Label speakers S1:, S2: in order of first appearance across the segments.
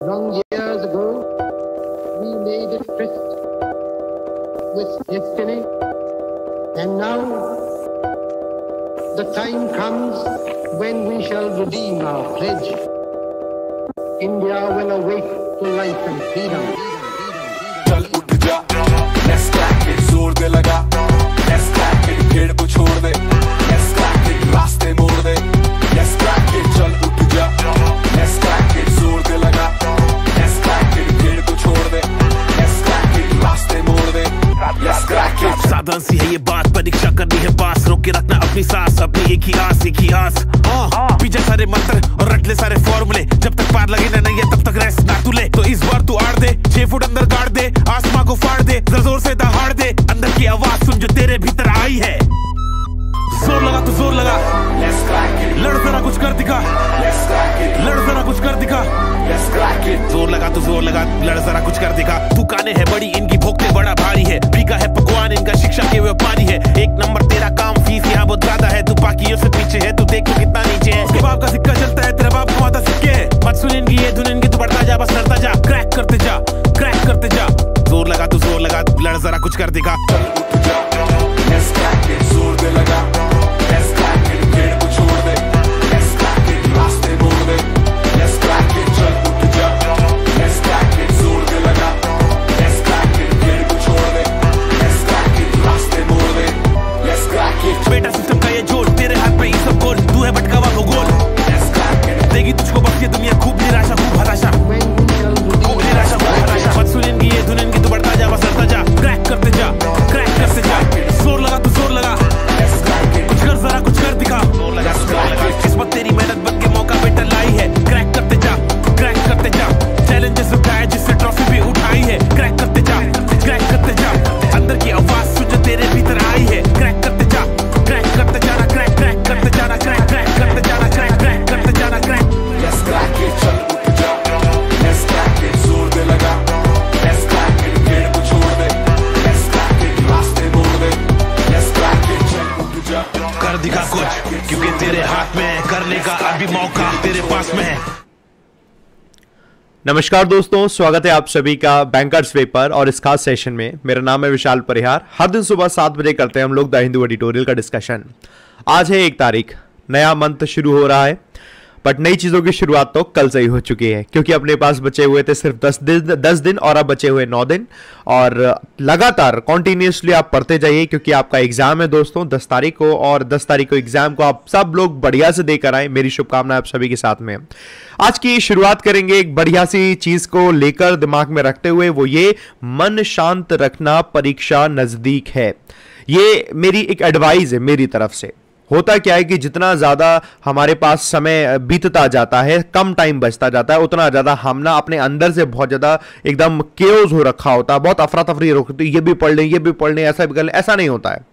S1: Long years ago, we made a tryst with destiny, and now
S2: the time comes when we shall redeem our pledge. India will awake to life and freedom.
S1: Let's crack it, zor de la नादान सी है ये बात परीक्षा करनी है पास रोक के रखना अपनी सांस अपनी एक ही आस एक ही आस हाँ। हाँ। पीछे सारे मंत्र और रट ले सारे फॉर्मूले जब तक पार लगे ना नहीं है तब तक रेस्ट ना तू ले तो इस बार तू आड़ दे छह फुट अंदर गाड़ दे आसमां को फाड़ दे जोर से दहाड़ दे अंदर की आवाज सुन जो तेरे भीतर आई है जोर लगा तो जोर लगा लड़ जरा कुछ कर दिखा लड़ जरा कुछ कर दिखा जोर लगा तो जोर लगा लड़ जरा कुछ कर दिखा दुकानें है बड़ी इनकी भोगते बड़ा भारी है बिका है पकवान इनका शिक्षा के व्यापारी है एक नंबर तेरा काम फीस यहाँ बहुत ज्यादा है तू बाकी से पीछे है तू देख कितना नीचे है उसके बाप का सिक्का चलता है तेरा बाप कमाता सिक्के है मत सुन इनकी ये धुन इनकी तू बढ़ता जा बस लड़ता जा क्रैक करते जा क्रैक करते जा जोर लगा तू जोर लगा लड़ जरा कुछ कर दिखा
S2: नमस्कार दोस्तों स्वागत है आप सभी का बैंकर्स वे पर और इस खास सेशन में मेरा नाम है विशाल परिहार हर दिन सुबह सात बजे करते हैं हम लोग द हिंदू एडिटोरियल का डिस्कशन आज है एक तारीख नया मंथ शुरू हो रहा है बट नई चीजों की शुरुआत तो कल से ही हो चुकी है क्योंकि अपने पास बचे हुए थे सिर्फ दस दिन दस दिन और अब बचे हुए नौ दिन और लगातार कॉन्टिन्यूसली आप पढ़ते जाइए क्योंकि आपका एग्जाम है दोस्तों दस तारीख को और दस तारीख को एग्जाम को आप सब लोग बढ़िया से देकर आए मेरी शुभकामना आप सभी के साथ में आज की शुरुआत करेंगे एक बढ़िया सी चीज को लेकर दिमाग में रखते हुए वो ये मन शांत रखना परीक्षा नजदीक है ये मेरी एक एडवाइज है मेरी तरफ से होता क्या है कि जितना ज़्यादा हमारे पास समय बीतता जाता है कम टाइम बचता जाता है उतना ज़्यादा हम ना अपने अंदर से बहुत ज़्यादा एकदम केयोज हो रखा होता है बहुत अफरा तफरी रखती ये भी पढ़ लें ये भी पढ़ लें ऐसा भी कर लें ऐसा नहीं होता है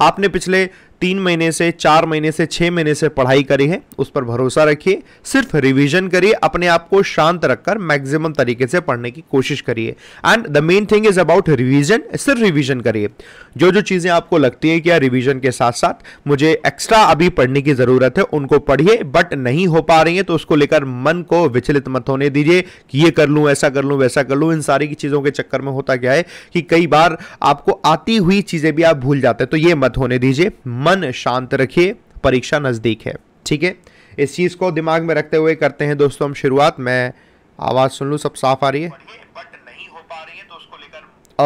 S2: आपने पिछले तीन महीने से चार महीने से छः महीने से पढ़ाई करी है उस पर भरोसा रखिए सिर्फ रिविजन करिए अपने आप को शांत रखकर मैक्सिमम तरीके से पढ़ने की कोशिश करिए and the main thing is about revision सिर्फ रिवीजन करिए जो जो चीज़ें आपको लगती है कि यार रिविजन के साथ साथ मुझे एक्स्ट्रा अभी पढ़ने की ज़रूरत है उनको पढ़िए बट नहीं हो पा रही है तो उसको लेकर मन को विचलित मत होने दीजिए कि ये कर लूँ ऐसा कर लूँ वैसा कर लूँ इन सारी की चीज़ों के चक्कर में होता क्या है कि कई बार आपको आती हुई चीज़ें भी आप भूल जाते हैं तो ये मत होने दीजिए मन मन शांत रखिए परीक्षा नज़दीक है ठीक है इस चीज़ को दिमाग में रखते हुए करते हैं दोस्तों हम शुरुआत मैं आवाज़ सुन लूँ सब साफ आ रही है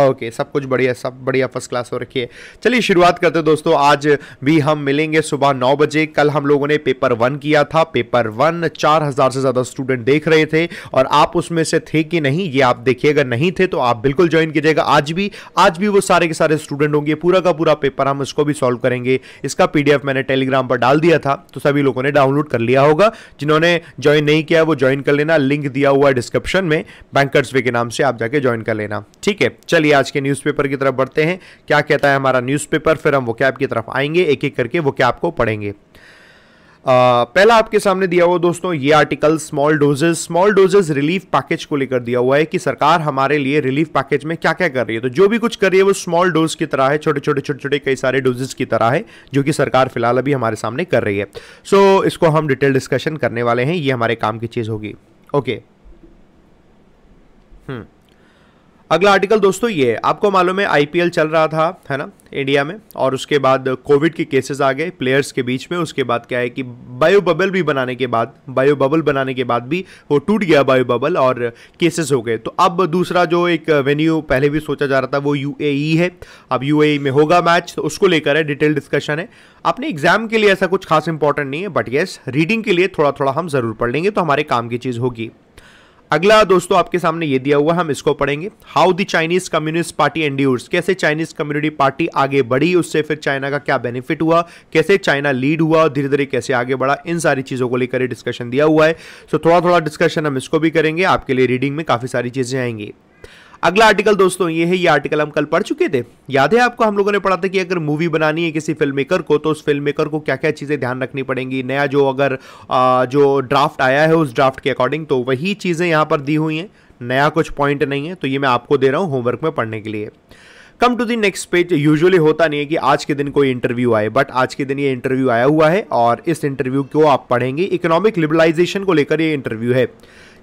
S2: ओके सब कुछ बढ़िया सब बढ़िया फर्स्ट क्लास हो रखी है चलिए शुरुआत करते हैं दोस्तों आज भी हम मिलेंगे सुबह नौ बजे कल हम लोगों ने पेपर वन किया था पेपर वन चार हज़ार से ज़्यादा स्टूडेंट देख रहे थे और आप उसमें से थे कि नहीं ये आप देखिए अगर नहीं थे तो आप बिल्कुल ज्वाइन कीजिएगा आज भी आज भी वो सारे के सारे स्टूडेंट होंगे पूरा का पूरा पेपर हम इसको भी सॉल्व करेंगे इसका पी मैंने टेलीग्राम पर डाल दिया था तो सभी लोगों ने डाउनलोड कर लिया होगा जिन्होंने ज्वाइन नहीं किया वो ज्वाइन कर लेना लिंक दिया हुआ है डिस्क्रिप्शन में बैंकर्स वे के नाम से आप जाके ज्वाइन कर लेना ठीक है चलिए चलिए आज के न्यूज़पेपर की तरफ बढ़ते हैं क्या कहता है हमारा न्यूज़पेपर फिर हम वो कैब की तरफ आएंगे एक एक करके वो कैब को पढ़ेंगे आ, पहला आपके सामने दिया हुआ दोस्तों ये article small doses small doses relief package को लेकर दिया हुआ है कि सरकार हमारे लिए रिलीफ पैकेज में क्या क्या कर रही है तो जो भी कुछ कर रही है वो स्मॉल डोज की तरह है छोटे छोटे छोटे छोटे कई सारे डोजेस की तरह है जो कि सरकार फिलहाल अभी हमारे सामने कर रही है सो so, इसको हम डिटेल डिस्कशन करने वाले हैं ये हमारे काम की चीज़ होगी ओके okay. अगला आर्टिकल दोस्तों ये आपको मालूम है आईपीएल चल रहा था है ना इंडिया में और उसके बाद कोविड के केसेस आ गए प्लेयर्स के बीच में उसके बाद क्या है कि बायो बबल भी बनाने के बाद बायो बबल बनाने के बाद भी वो टूट गया बायो बबल और केसेस हो गए तो अब दूसरा जो एक वेन्यू पहले भी सोचा जा रहा था वो यू e है अब यू e में होगा मैच तो उसको लेकर है डिटेल डिस्कशन है अपने एग्जाम के लिए ऐसा कुछ खास इंपॉर्टेंट नहीं है बट येस रीडिंग के लिए थोड़ा थोड़ा हम ज़रूर पढ़ लेंगे तो हमारे काम की चीज़ होगी अगला दोस्तों आपके सामने ये दिया हुआ हम इसको पढ़ेंगे how the Chinese communist party endures कैसे चाइनीज कम्युनिटी पार्टी आगे बढ़ी उससे फिर चाइना का क्या बेनिफिट हुआ कैसे चाइना लीड हुआ धीरे धीरे कैसे आगे बढ़ा इन सारी चीज़ों को लेकर डिस्कशन दिया हुआ है सो so, थोड़ा थोड़ा डिस्कशन हम इसको भी करेंगे आपके लिए रीडिंग में काफ़ी सारी चीज़ें आएंगी अगला आर्टिकल दोस्तों ये है ये आर्टिकल हम कल पढ़ चुके थे याद है आपको हम लोगों ने पढ़ा था कि अगर मूवी बनानी है किसी फिल्म मेकर को तो उस फिल्म मेकर को क्या क्या चीज़ें ध्यान रखनी पड़ेंगी नया जो अगर आ, जो ड्राफ्ट आया है उस ड्राफ्ट के अकॉर्डिंग तो वही चीज़ें यहाँ पर दी हुई हैं नया कुछ पॉइंट नहीं है तो ये मैं आपको दे रहा हूँ होमवर्क में पढ़ने के लिए come to the next page usually होता नहीं है कि आज के दिन कोई इंटरव्यू आए बट आज के दिन ये इंटरव्यू आया हुआ है और इस इंटरव्यू को आप पढ़ेंगे इकोनॉमिक लिबरलाइजेशन को लेकर ये इंटरव्यू है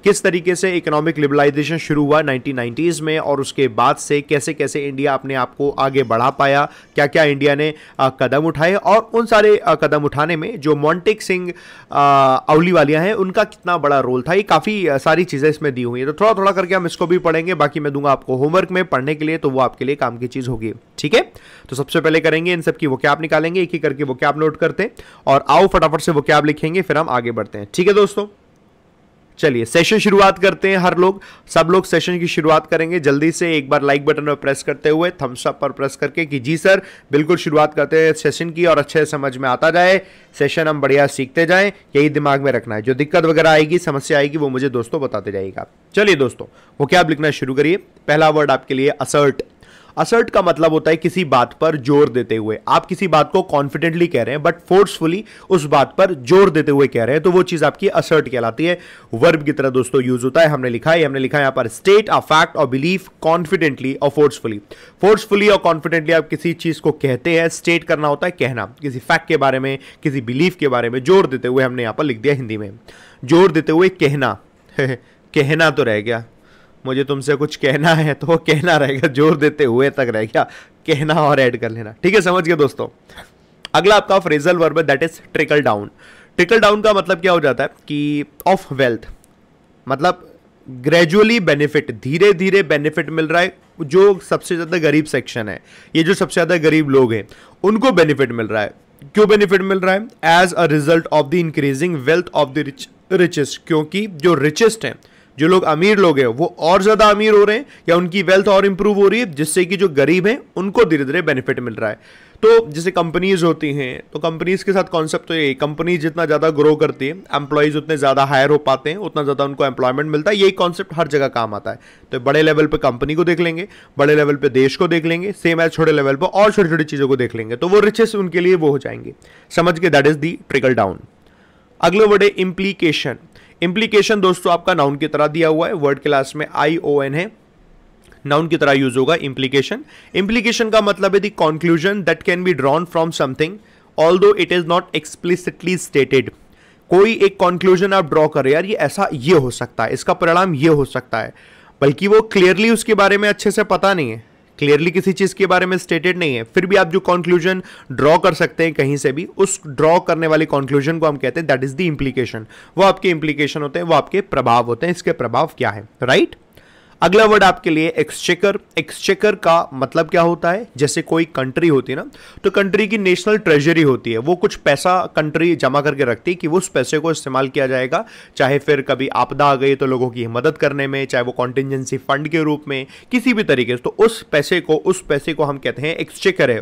S2: किस तरीके से इकोनॉमिक लिबरलाइजेशन शुरू हुआ नाइनटीन में और उसके बाद से कैसे कैसे इंडिया अपने आप को आगे बढ़ा पाया क्या क्या इंडिया ने कदम उठाए और उन सारे कदम उठाने में जो मॉन्टिक सिंह अवलीवालिया हैं उनका कितना बड़ा रोल था ये काफ़ी सारी चीज़ें इसमें दी हुई हैं तो थोड़ा थोड़ा करके हम इसको भी पढ़ेंगे बाकी मैं दूंगा आपको होमवर्क में पढ़ने के लिए तो वो आपके लिए काम की चीज़ होगी ठीक है तो सबसे पहले करेंगे इन सब की वो क्या निकालेंगे एक ही करके वो क्या नोट करते हैं और आओ फटाफट से वो क्या लिखेंगे फिर हम आगे बढ़ते हैं ठीक है दोस्तों चलिए सेशन शुरुआत करते हैं हर लोग सब लोग सेशन की शुरुआत करेंगे जल्दी से एक बार लाइक बटन पर प्रेस करते हुए थम्स अप पर प्रेस करके कि जी सर बिल्कुल शुरुआत करते हैं सेशन की और अच्छे समझ में आता जाए सेशन हम बढ़िया सीखते जाएं यही दिमाग में रखना है जो दिक्कत वगैरह आएगी समस्या आएगी वो मुझे दोस्तों बताते जाएगा चलिए दोस्तों वो क्या आप लिखना शुरू करिए पहला वर्ड आपके लिए असर्ट असर्ट का मतलब होता है किसी बात पर जोर देते हुए आप किसी बात को कॉन्फिडेंटली कह रहे हैं बट फोर्सफुली उस बात पर जोर देते हुए कह रहे हैं तो वो चीज आपकी असर्ट कहलाती है वर्ब की तरह दोस्तों यूज होता है हमने लिखा है हमने लिखा है यहां पर स्टेट अ फैक्ट और बिलीफ कॉन्फिडेंटली और फोर्सफुली फोर्सफुली और कॉन्फिडेंटली आप किसी चीज को कहते हैं स्टेट करना होता है कहना किसी फैक्ट के बारे में किसी बिलीफ के बारे में जोर देते हुए हमने यहां पर लिख दिया हिंदी में जोर देते हुए कहना कहना तो रह गया मुझे तुमसे कुछ कहना है तो कहना रहेगा जोर देते हुए तक रह गया कहना और ऐड कर लेना ठीक है समझ गए दोस्तों अगला आपका फ्रेजल वर्ब है that is trickle down trickle down का मतलब क्या हो जाता है कि ऑफ वेल्थ मतलब ग्रेजुअली बेनिफिट धीरे धीरे बेनिफिट मिल रहा है जो सबसे ज़्यादा गरीब सेक्शन है ये जो सबसे ज़्यादा गरीब लोग हैं उनको बेनिफिट मिल रहा है क्यों बेनिफिट मिल रहा है as a result of the increasing wealth of the rich richest क्योंकि जो रिचेस्ट हैं जो लोग अमीर लोग हैं वो और ज़्यादा अमीर हो रहे हैं या उनकी वेल्थ और इम्प्रूव हो रही है जिससे कि जो गरीब हैं उनको धीरे धीरे बेनिफिट मिल रहा है तो जैसे कंपनीज़ होती हैं तो कंपनीज़ के साथ कॉन्सेप्ट तो यही कंपनी जितना ज़्यादा ग्रो करती है एम्प्लॉयज़ उतने ज़्यादा हायर हो पाते हैं उतना ज़्यादा उनको एम्प्लॉयमेंट मिलता है यही कॉन्सेप्ट हर जगह काम आता है तो बड़े लेवल पर कंपनी को देख लेंगे बड़े लेवल पर देश को देख लेंगे सेम एज छोटे लेवल पर और छोटी छोटी चीज़ों को देख लेंगे तो वो रिचेस उनके लिए वो हो जाएंगे समझ के that is the trickle down अगले वर्ड है इम्प्लीकेशन इंप्लीकेशन दोस्तों आपका नाउन की तरह दिया हुआ है वर्ड क्लास में आई ओ एन है नाउन की तरह यूज होगा इंप्लीकेशन इंप्लीकेशन का मतलब है conclusion that can be drawn from something although it is not explicitly stated कोई एक कॉन्क्लूजन आप ड्रॉ करें यार ये ऐसा ये हो सकता है इसका परिणाम ये हो सकता है बल्कि वो क्लियरली उसके बारे में अच्छे से पता नहीं है क्लियरली किसी चीज़ के बारे में स्टेटेड नहीं है फिर भी आप जो कॉन्क्लूजन ड्रॉ कर सकते हैं कहीं से भी उस ड्रॉ करने वाले कॉन्क्लूजन को हम कहते हैं दैट इज द इंप्लीकेशन वो आपके इंप्लीकेशन होते हैं वो आपके प्रभाव होते हैं इसके प्रभाव क्या है राइट right? अगला वर्ड आपके लिए एक्सचेकर एक्सचेकर का मतलब क्या होता है जैसे कोई कंट्री होती है ना तो कंट्री की नेशनल ट्रेजरी होती है वो कुछ पैसा कंट्री जमा करके रखती है कि उस पैसे को इस्तेमाल किया जाएगा चाहे फिर कभी आपदा आ गई तो लोगों की मदद करने में चाहे वो कॉन्टिजेंसी फंड के रूप में किसी भी तरीके से तो उस पैसे को उस पैसे को हम कहते हैं एक्सचेकर है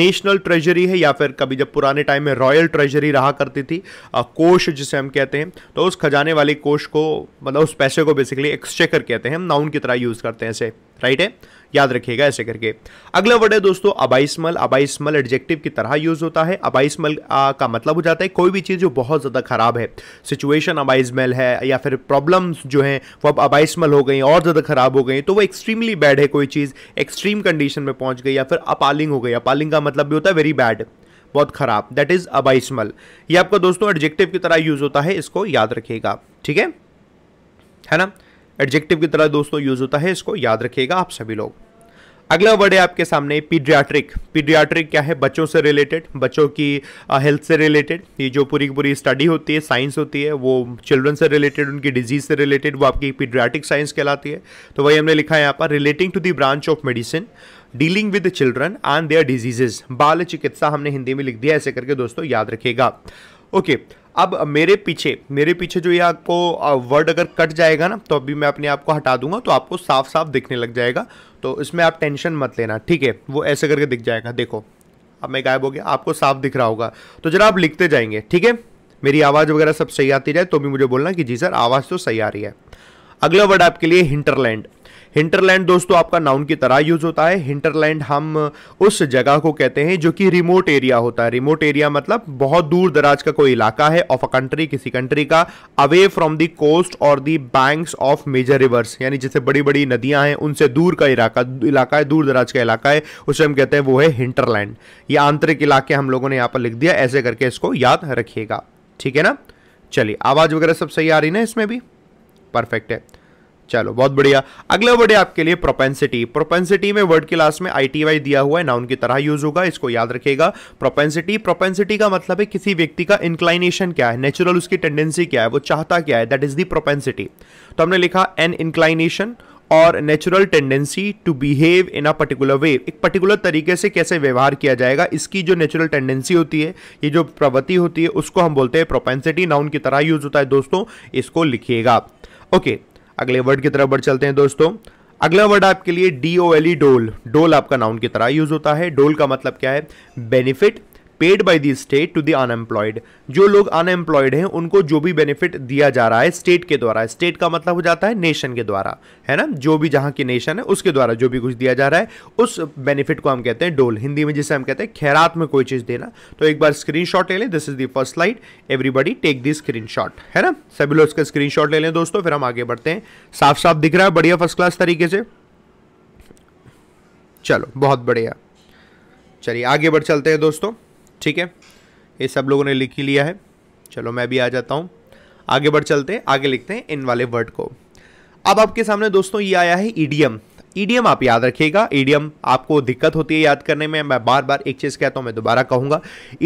S2: नेशनल ट्रेजरी है या फिर कभी जब पुराने टाइम में रॉयल ट्रेजरी रहा करती थी कोष जिसे हम कहते हैं तो उस खजाने वाले कोष को मतलब उस पैसे को बेसिकली एक्सचेकर कहते हैं नाउन की की तरह यूज़ करते हैं ऐसे राइट है याद रखिएगा ऐसे करके अगला वर्ड है दोस्तों अबाइसमल अबाइसमल एडजेक्टिव की तरह यूज होता है अबाइसमल का मतलब हो जाता है कोई भी चीज़ जो बहुत ज़्यादा खराब है सिचुएशन अबाइसमल है या फिर प्रॉब्लम्स जो हैं वो अब अबाइसमल हो गई और ज़्यादा खराब हो गई तो वो एक्सट्रीमली बैड है कोई चीज़ एक्सट्रीम कंडीशन में पहुंच गई या फिर अपालिंग हो गई अपालिंग का मतलब भी होता है वेरी बैड बहुत खराब दैट इज अबाइसमल ये आपका दोस्तों एडजेक्टिव की तरह यूज होता है इसको याद रखिएगा ठीक है है ना एडजेक्टिव की तरह दोस्तों यूज होता है इसको याद रखिएगा आप सभी लोग अगला वर्ड है आपके सामने पीडियाट्रिक पीडियाट्रिक क्या है बच्चों से रिलेटेड बच्चों की हेल्थ से रिलेटेड ये जो पूरी की पूरी स्टडी होती है साइंस होती है वो चिल्ड्रन से रिलेटेड उनकी डिजीज से रिलेटेड वो आपकी पीडियाट्रिक साइंस कहलाती है तो वही हमने लिखा है यहाँ पर relating to the branch of medicine dealing with children and their diseases बाल चिकित्सा हमने हिंदी में लिख दिया ऐसे करके दोस्तों याद रखेगा ओके okay, अब मेरे पीछे मेरे पीछे जो ये आपको वर्ड अगर कट जाएगा ना तो अभी मैं अपने आप को हटा दूंगा तो आपको साफ साफ दिखने लग जाएगा तो इसमें आप टेंशन मत लेना ठीक है वो ऐसे करके दिख जाएगा देखो अब मैं गायब हो गया आपको साफ दिख रहा होगा तो जरा आप लिखते जाएंगे ठीक है मेरी आवाज़ वगैरह सब सही आती जाए तो भी मुझे बोलना कि जी सर आवाज़ तो सही आ रही है अगला वर्ड आपके लिए हिंटरलैंड हिंटरलैंड दोस्तों आपका नाउन की तरह यूज होता है हिंटरलैंड हम उस जगह को कहते हैं जो कि रिमोट एरिया होता है रिमोट एरिया मतलब बहुत दूर दराज का कोई इलाका है ऑफ अ कंट्री किसी कंट्री का अवे फ्रॉम दी कोस्ट और the banks of major rivers यानी जैसे बड़ी बड़ी नदियां हैं उनसे दूर का इलाका इलाका है दूर दराज का इलाका है उसे हम कहते हैं वो है हिंटरलैंड ये आंतरिक इलाके हम लोगों ने यहाँ पर लिख दिया ऐसे करके इसको याद रखिएगा ठीक है ना चलिए आवाज़ वगैरह सब सही आ रही ना इसमें भी परफेक्ट है चलो बहुत बढ़िया अगला वर्ड है आपके लिए प्रोपेंसिटी प्रोपेंसिटी में वर्ड के लास्ट में आई दिया हुआ है नाउन की तरह यूज होगा इसको याद रखेगा प्रोपेंसिटी प्रोपेंसिटी का मतलब है किसी व्यक्ति का इंक्लाइनेशन क्या है नेचुरल उसकी टेंडेंसी क्या है वो चाहता क्या है दैट इज दी प्रोपेंसिटी तो हमने लिखा एन इंक्लाइनेशन और natural tendency to behave in a particular way एक पर्टिकुलर तरीके से कैसे व्यवहार किया जाएगा इसकी जो नेचुरल टेंडेंसी होती है ये जो प्रवृत्ति होती है उसको हम बोलते हैं प्रोपेंसिटी नाउन की तरह यूज होता है दोस्तों इसको लिखिएगा ओके okay. अगले वर्ड की तरफ बढ़ चलते हैं दोस्तों अगला वर्ड आपके लिए डी ओ एल ई डोल डोल आपका नाउन की तरह यूज होता है डोल का मतलब क्या है benefit paid by the state to the unemployed जो लोग अनएम्प्लॉयड हैं उनको जो भी बेनिफिट दिया जा रहा है स्टेट के द्वारा स्टेट का मतलब हो जाता है नेशन के द्वारा है ना जो भी जहां की नेशन है उसके द्वारा जो भी कुछ दिया जा रहा है उस बेनिफिट को हम कहते हैं डोल हिंदी में जिसे हम कहते हैं खैरात में कोई चीज़ देना तो एक बार स्क्रीन ले लें this is the first slide everybody take the screen है ना सभी लोग इसका स्क्रीन ले लें दोस्तों फिर हम आगे बढ़ते हैं साफ साफ दिख रहा है बढ़िया फर्स्ट क्लास तरीके से चलो बहुत बढ़िया चलिए आगे बढ़ चलते हैं दोस्तों ठीक है ये सब लोगों ने लिख ही लिया है चलो मैं भी आ जाता हूँ आगे बढ़ चलते हैं आगे लिखते हैं इन वाले वर्ड को अब आपके सामने दोस्तों ये आया है ईडीएम ईडीएम आप याद रखिएगा ईडीएम आपको दिक्कत होती है याद करने में मैं बार बार एक चीज़ कहता हूँ मैं दोबारा कहूँगा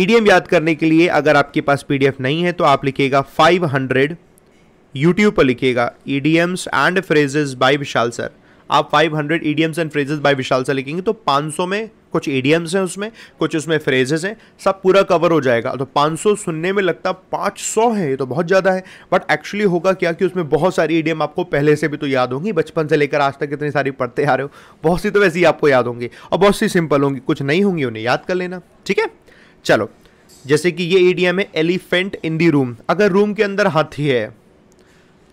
S2: ईडीएम याद करने के लिए अगर आपके पास पीडीएफ नहीं है तो आप लिखिएगा 500 यूट्यूब पर लिखिएगा idioms and phrases by Vishal sir आप 500 idioms and phrases by Vishal sir लिखेंगे तो 500 में कुछ एडियम्स हैं उसमें कुछ उसमें फ्रेजेस हैं सब पूरा कवर हो जाएगा तो 500 सुनने में लगता 500 है ये तो बहुत ज़्यादा है बट एक्चुअली होगा क्या कि उसमें बहुत सारी एडियम आपको पहले से भी तो याद होंगी बचपन से लेकर आज तक इतनी सारी पढ़ते आ रहे हो बहुत सी तो वैसे ही आपको याद होंगी और बहुत सी सिंपल होंगी कुछ नहीं होंगी उन्हें याद कर लेना ठीक है चलो जैसे कि ये एडियम है एलिफेंट इन दी रूम अगर रूम के अंदर हाथी है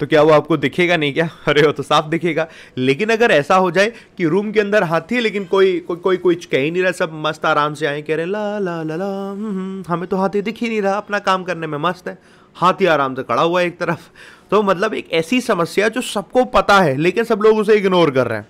S2: तो क्या वो आपको दिखेगा नहीं क्या अरे वो तो साफ दिखेगा लेकिन अगर ऐसा हो जाए कि रूम के अंदर हाथी है लेकिन कोई कोई कोई कुछ कह ही नहीं रहा सब मस्त आराम से आए कह रहे ला ला ला ला हम्म, हम्म, हमें तो हाथी दिख ही नहीं रहा अपना काम करने में मस्त है हाथी आराम से खड़ा हुआ है एक तरफ तो मतलब एक ऐसी समस्या जो सबको पता है लेकिन सब लोग उसे इग्नोर कर रहे हैं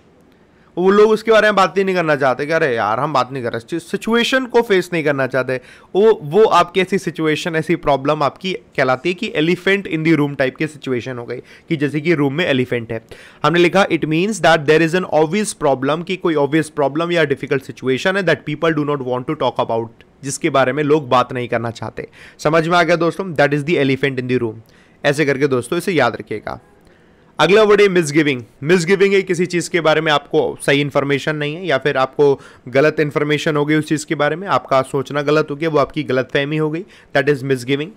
S2: वो लोग उसके बारे में बात ही नहीं करना चाहते कि अरे यार हम बात नहीं कर रहे सिचुएशन को फेस नहीं करना चाहते वो वो आपकी ऐसी सिचुएशन ऐसी प्रॉब्लम आपकी कहलाती है कि elephant in the room type की सिचुएशन हो गई कि जैसे कि रूम में एलिफेंट है हमने लिखा it means that there is an obvious problem कि कोई ऑब्वियस प्रॉब्लम या डिफिकल्ट सिचुएशन है that people do not want to talk about जिसके बारे में लोग बात नहीं करना चाहते समझ में आ गया दोस्तों that is the elephant in the room ऐसे करके दोस्तों इसे याद रखिएगा अगला वर्ड है मिसगिविंग मिसगिविंग है किसी चीज़ के बारे में आपको सही इन्फॉर्मेशन नहीं है या फिर आपको गलत इन्फॉर्मेशन हो गई उस चीज़ के बारे में आपका सोचना गलत हो गया वो आपकी गलत फहमी हो गई दैट इज़ मिसगिविंग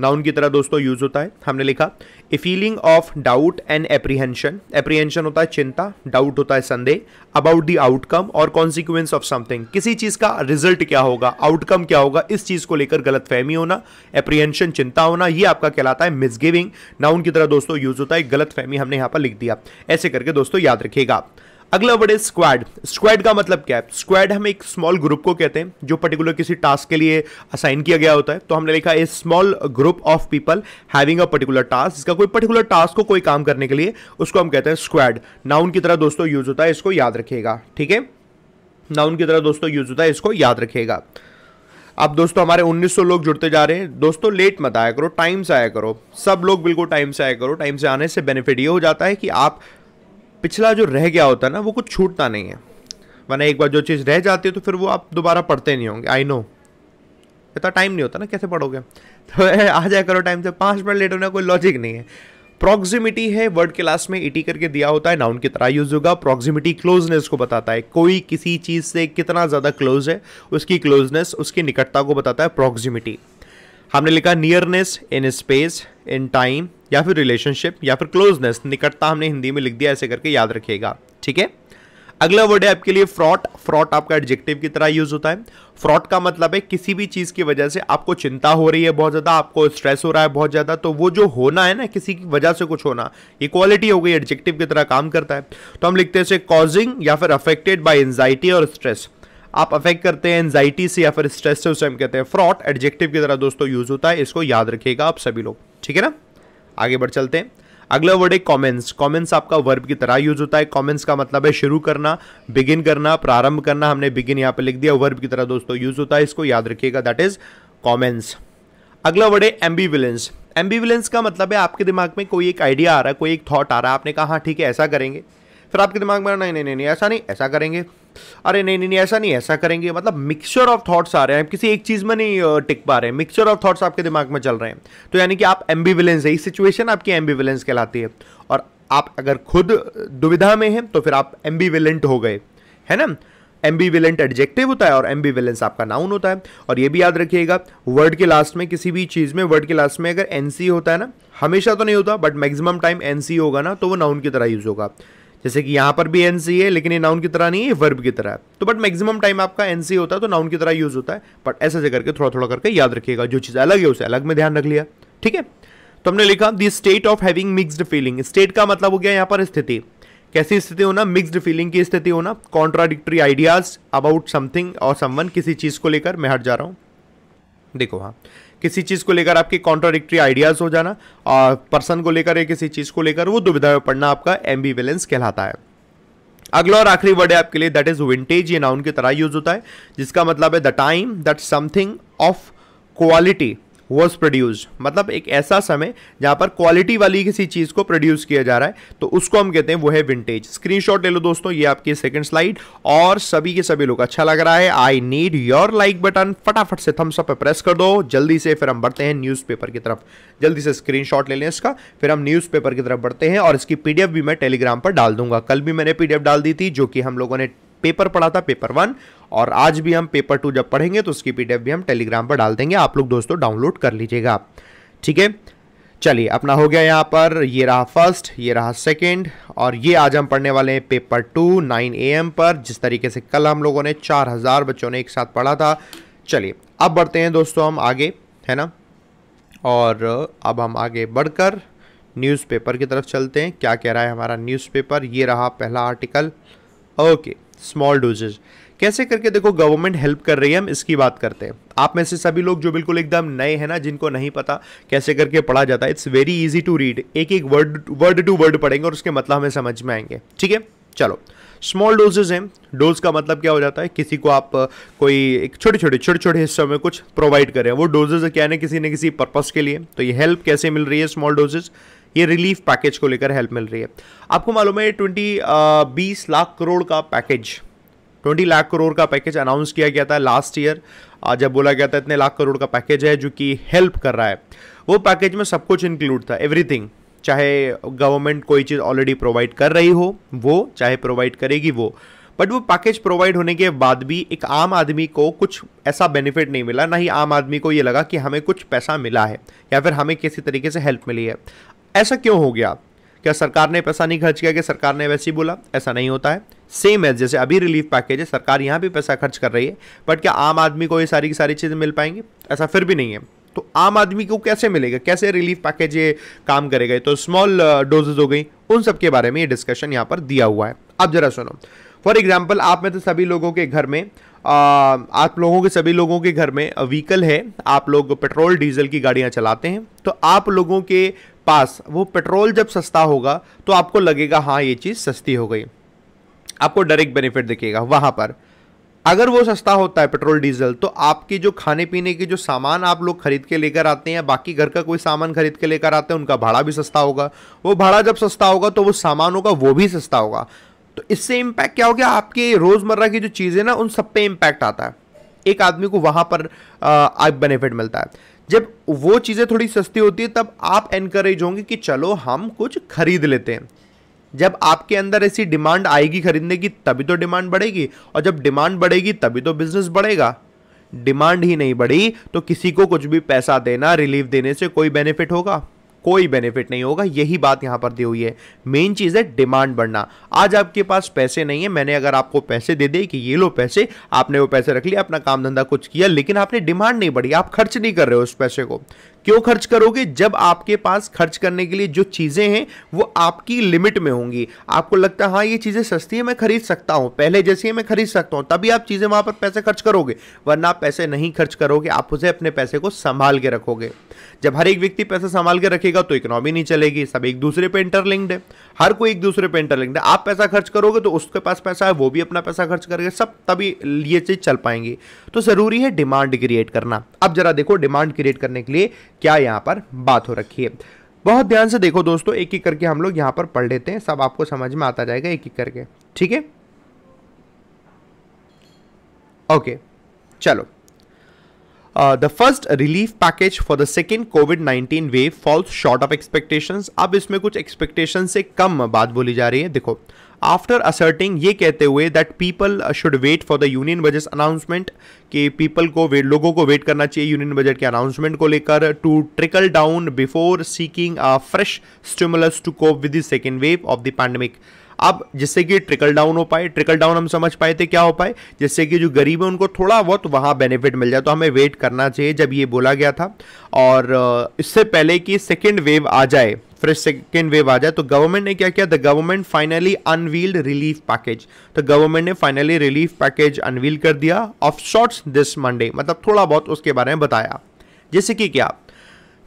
S2: नाउन की तरह दोस्तों यूज होता है हमने लिखा a feeling of doubt and apprehension apprehension होता है चिंता डाउट होता है संदेह अबाउट दी आउटकम और कॉन्सिक्वेंस ऑफ समथिंग किसी चीज का रिजल्ट क्या होगा आउटकम क्या होगा इस चीज को लेकर गलत फहमी होना एप्रीहेंशन चिंता होना ये आपका कहलाता है मिसगिविंग नाउन की तरह दोस्तों यूज होता है फहमी हमने यहां पर लिख दिया ऐसे करके दोस्तों याद रखिएगा अगला वर्ड है स्क्वाड स्क्वाड का मतलब क्या है स्क्वाड हम एक स्मॉल ग्रुप को कहते हैं जो पर्टिकुलर किसी टास्क के लिए असाइन किया गया होता है तो हमने लिखा a small group of people having a particular task जिसका कोई पर्टिकुलर टास्क को कोई काम करने के लिए उसको हम कहते हैं स्क्वाड नाउन की तरह दोस्तों यूज होता है इसको याद रखिएगा ठीक है नाउन की तरह दोस्तों यूज होता है इसको याद रखिएगा अब दोस्तों हमारे 1900 लोग जुड़ते जा रहे हैं दोस्तों लेट मत आया करो टाइम से आया करो सब लोग बिल्कुल टाइम से आया करो टाइम से आने से बेनिफिट ये हो जाता है कि आप पिछला जो रह गया होता है ना वो कुछ छूटता नहीं है वरना एक बार जो चीज़ रह जाती है तो फिर वो आप दोबारा पढ़ते नहीं होंगे आई नो इतना टाइम नहीं होता ना कैसे पढ़ोगे तो आ जाया करो टाइम से पाँच मिनट लेट होना कोई लॉजिक नहीं है प्रॉक्सिमिटी है वर्ड के लास्ट में इटी e करके दिया होता है नाउन की तरह यूज होगा प्रॉक्सिमिटी क्लोजनेस को बताता है कोई किसी चीज़ से कितना ज़्यादा क्लोज है उसकी क्लोजनेस उसकी निकटता को बताता है प्रॉक्सिमिटी हमने लिखा nearness in space in time या फिर रिलेशनशिप या फिर क्लोजनेस निकटता हमने हिंदी में लिख दिया ऐसे करके याद रखिएगा ठीक है अगला वर्ड है आपके लिए फ्रॉट फ्रॉट आपका एडजेक्टिव की तरह यूज होता है फ्रॉट का मतलब है किसी भी चीज़ की वजह से आपको चिंता हो रही है बहुत ज़्यादा आपको स्ट्रेस हो रहा है बहुत ज़्यादा तो वो जो होना है ना किसी की वजह से कुछ होना ये क्वालिटी हो गई एडजेक्टिव की तरह काम करता है तो हम लिखते हैं कॉजिंग या फिर अफेक्टेड बाई एंजाइटी और स्ट्रेस आप अफेक्ट करते हैं एनजाइटी से या फिर स्ट्रेस से उसे हम कहते हैं फ्रॉड एडजेक्टिव की तरह दोस्तों यूज होता है इसको याद रखिएगा आप सभी लोग ठीक है ना आगे बढ़ चलते हैं अगला वर्ड है कॉमेंट्स कॉमेंट्स आपका वर्ब की तरह यूज होता है कॉमेंट्स का मतलब है शुरू करना बिगिन करना प्रारंभ करना हमने बिगिन यहां पर लिख दिया वर्ब की तरह दोस्तों यूज होता है इसको याद रखिएगा दैट इज कॉमेंट्स अगला वर्ड है एम्बीविलेंस एम्बीविलेंस का मतलब है आपके दिमाग में कोई एक आइडिया आ रहा है कोई एक थॉट आ रहा है आपने कहा हाँ ठीक है ऐसा करेंगे फिर आपके दिमाग में नहीं नहीं नहीं ऐसा नहीं ऐसा करेंगे अरे नहीं नहीं नहीं ऐसा नहीं ऐसा करेंगे मतलब मिक्सचर ऑफ थॉट्स आ रहे हैं किसी एक चीज़ में नहीं टिक पा रहे हैं मिक्सचर ऑफ थॉट्स आपके दिमाग में चल रहे हैं तो यानी कि आप एम्बिविलेंस है इस सिचुएशन आपकी एम्बिविलेंस कहलाती है और आप अगर खुद दुविधा में हैं तो फिर आप एम्बिविलेंट हो गए है ना एम्बीविलेंट एडजेक्टिव होता है और एम्बीविलेंस आपका नाउन होता है और ये भी याद रखिएगा वर्ड के लास्ट में किसी भी चीज़ में वर्ड के लास्ट में अगर एन होता है ना हमेशा तो नहीं होता बट मैक्सिमम टाइम एन होगा ना तो वो नाउन की तरह यूज़ होगा जैसे कि यहां पर भी एनसी है लेकिन ये नाउन की तरह नहीं है वर्ब की तरह तो बट मैक्सिमम टाइम आपका एनसी होता है तो नाउन की तरह यूज होता है बट ऐसे ऐसे करके थोड़ा थोड़ा करके याद रखिएगा जो चीज़ अलग है उसे अलग में ध्यान रख लिया ठीक है तो हमने लिखा the state of having mixed feeling state का मतलब हो गया यहाँ पर स्थिति कैसी स्थिति होना मिक्सड फीलिंग की स्थिति होना कॉन्ट्राडिक्टरी आइडियाज अबाउट समथिंग और समवन किसी चीज़ को लेकर मैं हट जा रहा हूं देखो हाँ किसी चीज़ को लेकर आपके कॉन्ट्राडिक्ट्री आइडियाज़ हो जाना और पर्सन को लेकर या किसी चीज़ को लेकर वो दुविधा में पड़ना आपका एम्बी कहलाता है अगला और आखिरी वर्ड है आपके लिए दैट इज विंटेज ये नाउन की तरह यूज होता है जिसका मतलब है the time that something of quality was produced मतलब एक ऐसा समय जहां पर क्वालिटी वाली किसी चीज़ को प्रोड्यूस किया जा रहा है तो उसको हम कहते हैं वो है विंटेज स्क्रीनशॉट ले लो दोस्तों ये आपकी सेकंड स्लाइड और सभी के सभी लोग अच्छा लग रहा है I need your like button फटाफट से थम्स अप प्रेस कर दो जल्दी से फिर हम बढ़ते हैं न्यूज़पेपर की तरफ जल्दी से स्क्रीनशॉट ले लें इसका फिर हम न्यूज़पेपर की तरफ बढ़ते हैं और इसकी पीडीएफ भी मैं टेलीग्राम पर डाल दूंगा कल भी मैंने पीडीएफ डाल दी थी जो कि हम लोगों ने पेपर पढ़ा था पेपर वन और आज भी हम पेपर टू जब पढ़ेंगे तो उसकी पी भी हम टेलीग्राम पर डाल देंगे आप लोग दोस्तों डाउनलोड कर लीजिएगा ठीक है चलिए अपना हो गया यहाँ पर ये रहा फर्स्ट ये रहा सेकंड और ये आज हम पढ़ने वाले हैं paper two nine A M पर जिस तरीके से कल हम लोगों ने चार हज़ार बच्चों ने एक साथ पढ़ा था चलिए अब बढ़ते हैं दोस्तों हम आगे है ना और अब हम आगे बढ़कर न्यूज़पेपर की तरफ चलते हैं क्या कह रहा है हमारा न्यूज़पेपर ये रहा पहला आर्टिकल ओके स्मॉल डोजेज कैसे करके देखो गवर्नमेंट हेल्प कर रही है हम इसकी बात करते हैं आप में से सभी लोग जो बिल्कुल एकदम नए हैं ना जिनको नहीं पता कैसे करके पढ़ा जाता है it's very easy to read एक एक वर्ड वर्ड टू वर्ड पढ़ेंगे और उसके मतलब हमें समझ में आएंगे ठीक है चलो स्मॉल डोजेज हैं डोज का मतलब क्या हो जाता है किसी को आप कोई एक छोटे छोटे छोटे छोटे हिस्सों में कुछ प्रोवाइड करें वो डोजेज क्या है किसी न किसी पर्पज़ के लिए तो ये हेल्प कैसे मिल रही है स्मॉल डोजेज ये रिलीफ पैकेज को लेकर हेल्प मिल रही है आपको मालूम है ट्वेंटी uh, बीस लाख करोड़ का पैकेज ट्वेंटी लाख करोड़ का पैकेज अनाउंस किया गया था लास्ट ईयर जब बोला गया था इतने लाख करोड़ का पैकेज है जो कि हेल्प कर रहा है वो पैकेज में सब कुछ इंक्लूड था एवरीथिंग चाहे गवर्नमेंट कोई चीज़ ऑलरेडी प्रोवाइड कर रही हो वो चाहे प्रोवाइड करेगी वो बट वो पैकेज प्रोवाइड होने के बाद भी एक आम आदमी को कुछ ऐसा बेनिफिट नहीं मिला ना ही आम आदमी को ये लगा कि हमें कुछ पैसा मिला है या फिर हमें किसी तरीके से हेल्प मिली है ऐसा क्यों हो गया क्या सरकार ने पैसा नहीं खर्च किया कि सरकार ने वैसे ही बोला ऐसा नहीं होता है सेम है जैसे अभी रिलीफ पैकेज है सरकार यहाँ भी पैसा खर्च कर रही है बट क्या आम आदमी को ये सारी की सारी चीज़ें मिल पाएंगी ऐसा फिर भी नहीं है तो आम आदमी को कैसे मिलेगा कैसे रिलीफ पैकेज ये काम करेगा तो स्मॉल डोजेज uh, हो गई उन सब के बारे में ये डिस्कशन यहाँ पर दिया हुआ है अब जरा सुनो फॉर एग्जाम्पल आप में तो सभी लोगों के घर में आप लोगों के सभी लोगों के घर में व्हीकल है आप लोग पेट्रोल डीजल की गाड़ियाँ चलाते हैं तो आप लोगों के पास वो पेट्रोल जब सस्ता होगा तो आपको लगेगा हाँ ये चीज़ सस्ती हो गई आपको डायरेक्ट बेनिफिट दिखेगा वहाँ पर अगर वो सस्ता होता है पेट्रोल डीजल तो आपके जो खाने पीने के जो सामान आप लोग खरीद के लेकर आते हैं बाकी घर का कोई सामान खरीद के लेकर आते हैं उनका भाड़ा भी सस्ता होगा वो भाड़ा जब सस्ता होगा तो वो सामान होगा वो भी सस्ता होगा तो इससे इम्पैक्ट क्या हो गया आपके रोज़मर्रा की जो चीज़ें ना उन सब पे इम्पैक्ट आता है एक आदमी को वहाँ पर आ, बेनिफिट मिलता है जब वो चीज़ें थोड़ी सस्ती होती है तब आप एनकरेज होंगे कि चलो हम कुछ खरीद लेते हैं जब आपके अंदर ऐसी डिमांड आएगी खरीदने की तभी तो डिमांड बढ़ेगी और जब डिमांड बढ़ेगी तभी तो बिजनेस बढ़ेगा डिमांड ही नहीं बढ़ी तो किसी को कुछ भी पैसा देना रिलीफ देने से कोई बेनिफिट होगा कोई बेनिफिट नहीं होगा यही बात यहां पर दी हुई है मेन चीज़ है डिमांड बढ़ना आज आपके पास पैसे नहीं है मैंने अगर आपको पैसे दे दे कि ये लो पैसे आपने वो पैसे रख लिया अपना काम धंधा कुछ किया लेकिन आपने डिमांड नहीं बढ़ी आप खर्च नहीं कर रहे हो उस पैसे को क्यों खर्च करोगे जब आपके पास खर्च करने के लिए जो चीज़ें हैं वो आपकी लिमिट में होंगी आपको लगता है हाँ ये चीज़ें सस्ती है मैं खरीद सकता हूं पहले जैसी है मैं खरीद सकता हूं तभी आप चीज़ें वहां पर पैसे खर्च करोगे वरना पैसे नहीं खर्च करोगे आप उसे अपने पैसे को संभाल के रखोगे जब हर एक व्यक्ति पैसा संभाल के रखेगा तो इकोनॉमी नहीं चलेगी सब एक दूसरे पर इंटरलिंक्ड है हर कोई एक दूसरे पर इंटरलिंक्ड है आप पैसा खर्च करोगे तो उसके पास पैसा है वो भी अपना पैसा खर्च करेंगे सब तभी ये चीज़ चल पाएंगी तो ज़रूरी है डिमांड क्रिएट करना अब जरा देखो डिमांड क्रिएट करने के लिए क्या यहाँ पर बात हो रखी है बहुत ध्यान से देखो दोस्तों एक एक करके हम लोग यहाँ पर पढ़ लेते हैं सब आपको समझ में आता जाएगा एक एक करके ठीक है ओके चलो the first relief package for the second covid 19 wave falls short of expectations अब इसमें कुछ एक्सपेक्टेशन से कम बात बोली जा रही है देखो आफ्टर असर्टिंग ये कहते हुए that people should wait for the union budget announcement कि पीपल को वे, लोगों को वेट करना चाहिए यूनियन बजट के अनाउंसमेंट को लेकर to trickle down before seeking a fresh stimulus to cope with the second wave of the pandemic अब जिससे कि ट्रिकल डाउन हो पाए ट्रिकल डाउन हम समझ पाए थे क्या हो पाए जिससे कि जो गरीब है उनको थोड़ा बहुत वहाँ बेनिफिट मिल जाए तो हमें वेट करना चाहिए जब ये बोला गया था और इससे पहले कि सेकेंड वेव आ जाए फ्रेश सेकेंड वेव आ जाए तो गवर्नमेंट ने क्या किया the government finally unveiled relief package तो गवर्नमेंट ने फाइनली रिलीफ पैकेज अनवील कर दिया ऑफ शॉर्ट्स दिस मंडे मतलब थोड़ा बहुत उसके बारे में बताया जैसे कि क्या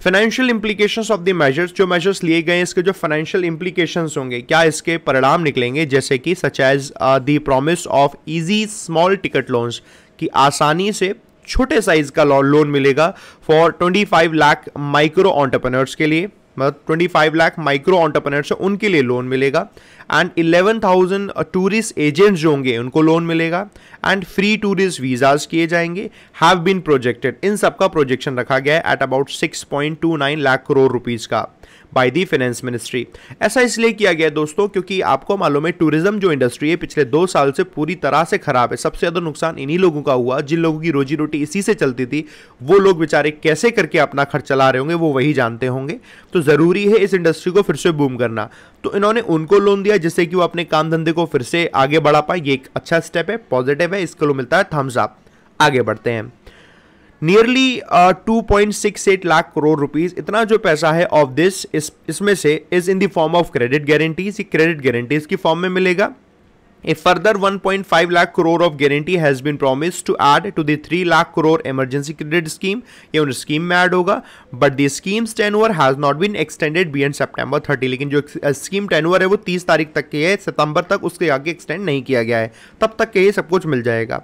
S2: financial implication of the measures जो मेजर्स लिए गए इसके जो फाइनेंशियल इंप्लीकेशन होंगे क्या इसके परिणाम निकलेंगे जैसे कि such as the promise of easy small ticket loans कि आसानी से छोटे साइज का लोन मिलेगा फॉर 25 लाख माइक्रो ऑन्टरप्रनर्स के लिए मतलब twenty five lakh micro entrepreneurs है उनके लिए लोन मिलेगा and eleven thousand tourist agents जो होंगे उनको लोन मिलेगा एंड फ्री टूरिस्ट वीज़ाज किए जाएंगे हैव बीन प्रोजेक्टेड इन सबका प्रोजेक्शन रखा गया है at about six point two nine lakh crore rupees का बाय दी फाइनेंस मिनिस्ट्री ऐसा इसलिए किया गया दोस्तों क्योंकि आपको मालूम है टूरिज्म जो इंडस्ट्री है पिछले दो साल से पूरी तरह से खराब है सबसे ज़्यादा नुकसान इन्हीं लोगों का हुआ जिन लोगों की रोजी रोटी इसी से चलती थी वो लोग बेचारे कैसे करके अपना खर्च चला रहे होंगे वो वही जानते होंगे तो ज़रूरी है इस इंडस्ट्री को फिर से बूम करना तो इन्होंने उनको लोन दिया जिससे कि वो अपने काम धंधे को फिर से आगे बढ़ा पाए ये एक अच्छा स्टेप है पॉजिटिव है इसको मिलता है थम्स अप आगे बढ़ते हैं nearly two point six eight lakh crore rupees इतना जो पैसा है ऑफ दिस इसमें से is in the form of credit guarantees credit guarantees की फॉर्म में मिलेगा a further 1.5 lakh crore of guarantee has been promised to to add to 3 lakh crore emergency credit scheme ये उन स्कीम में ऐड होगा but the schemes over has not been extended beyond September thirty लेकिन जो स्कीम uh, ओवर है वो तीस तारीख तक की है सितंबर तक उसके आगे एक्सटेंड नहीं किया गया है तब तक के ये सब कुछ मिल जाएगा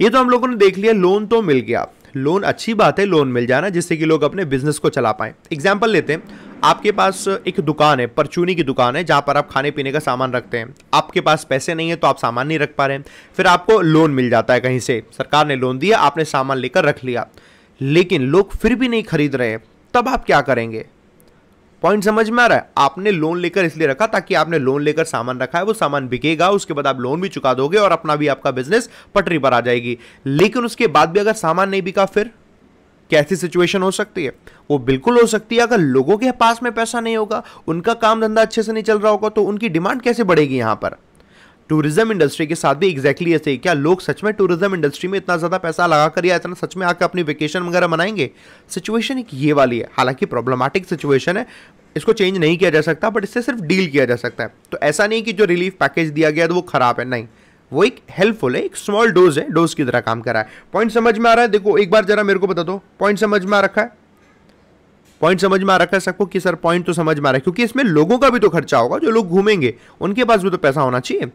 S2: ये तो हम लोगों ने देख लिया लोन तो मिल गया लोन अच्छी बात है लोन मिल जाना जिससे कि लोग अपने बिजनेस को चला पाएँ एग्जाम्पल लेते हैं आपके पास एक दुकान है परचूनी की दुकान है जहाँ पर आप खाने पीने का सामान रखते हैं आपके पास पैसे नहीं है तो आप सामान नहीं रख पा रहे हैं फिर आपको लोन मिल जाता है कहीं से सरकार ने लोन दिया आपने सामान लेकर रख लिया लेकिन लोग फिर भी नहीं खरीद रहे तब आप क्या करेंगे पॉइंट समझ में आ रहा है आपने लोन लेकर इसलिए रखा ताकि आपने लोन लेकर सामान रखा है वो सामान बिकेगा उसके बाद आप लोन भी चुका दोगे और अपना भी आपका बिजनेस पटरी पर आ जाएगी लेकिन उसके बाद भी अगर सामान नहीं बिका फिर कैसी सिचुएशन हो सकती है वो बिल्कुल हो सकती है अगर लोगों के पास में पैसा नहीं होगा उनका काम धंधा अच्छे से नहीं चल रहा होगा तो उनकी डिमांड कैसे बढ़ेगी यहां पर टूरिज्म इंडस्ट्री के साथ भी एग्जैक्टली ऐसे ही क्या लोग सच में टूरिज्म इंडस्ट्री में इतना ज़्यादा पैसा लगा कर या इतना सच में आकर अपनी वेकेशन वगैरह मनाएंगे सिचुएशन एक ये वाली है हालांकि प्रॉब्लमेटिक सिचुएशन है इसको चेंज नहीं किया जा सकता बट इससे सिर्फ डील किया जा सकता है तो ऐसा नहीं कि जो रिलीफ पैकेज दिया गया तो वो खराब है नहीं वो एक हेल्पफुल है एक स्मॉल डोज है डोज की तरह काम कर रहा है पॉइंट समझ में आ रहा है देखो एक बार जरा मेरे को बता दो पॉइंट समझ में आ रखा है पॉइंट समझ में आ रखा है सबको कि सर पॉइंट तो समझ में आ रहा है क्योंकि इसमें लोगों का भी तो खर्चा होगा जो लोग घूमेंगे उनके पास भी तो पैसा होना चाहिए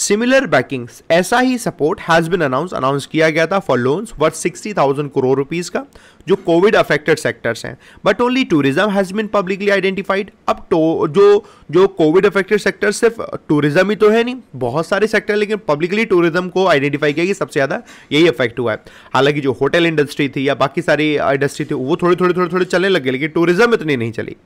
S2: सिमिलर बैकिंग ऐसा ही support has been announce announce किया गया था for loans worth sixty thousand crore rupees का जो कोविड अफेक्टेड सेक्टर्स हैं but only tourism has been publicly identified अब तो, जो जो कोविड अफेक्टेड सेक्टर सिर्फ टूरिज्म ही तो है नहीं बहुत सारे सेक्टर लेकिन पब्लिकली टूरिज्म को आइडेंटिफाई किया कि सबसे ज़्यादा यही अफेक्ट हुआ है हालांकि जो होटल इंडस्ट्री थी या बाकी सारी इंडस्ट्री थी वो थोड़ी थोड़ी थोड़ी थोड़ी चलने लग गए लेकिन टूरिज्म इतनी नहीं चली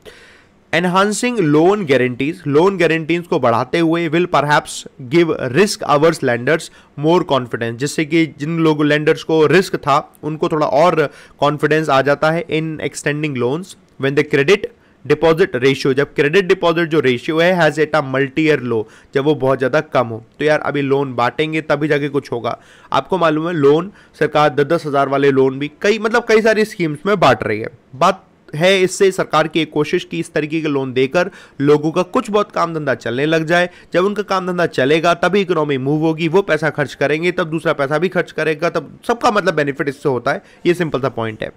S2: enhancing loan guarantees loan guarantees को बढ़ाते हुए will perhaps give risk averse lenders more confidence जिससे कि जिन लोग लैंडर्स को रिस्क था उनको थोड़ा और कॉन्फिडेंस आ जाता है in extending loans when the credit deposit ratio जब क्रेडिट डिपॉजिट जो रेशियो है has at a multi year low जब वो बहुत ज़्यादा कम हो तो यार अभी लोन बांटेंगे तभी जाके कुछ होगा आपको मालूम है लोन सरकार दस दस हज़ार वाले लोन भी कई मतलब कई सारी स्कीम्स में बांट रही है बात है इससे सरकार की एक कोशिश की इस तरीके के लोन देकर लोगों का कुछ बहुत काम धंधा चलने लग जाए जब उनका काम धंधा चलेगा तभी इकोनॉमी मूव होगी वो पैसा खर्च करेंगे तब दूसरा पैसा भी खर्च करेगा तब सबका मतलब बेनिफिट इससे होता है ये सिंपल सा पॉइंट है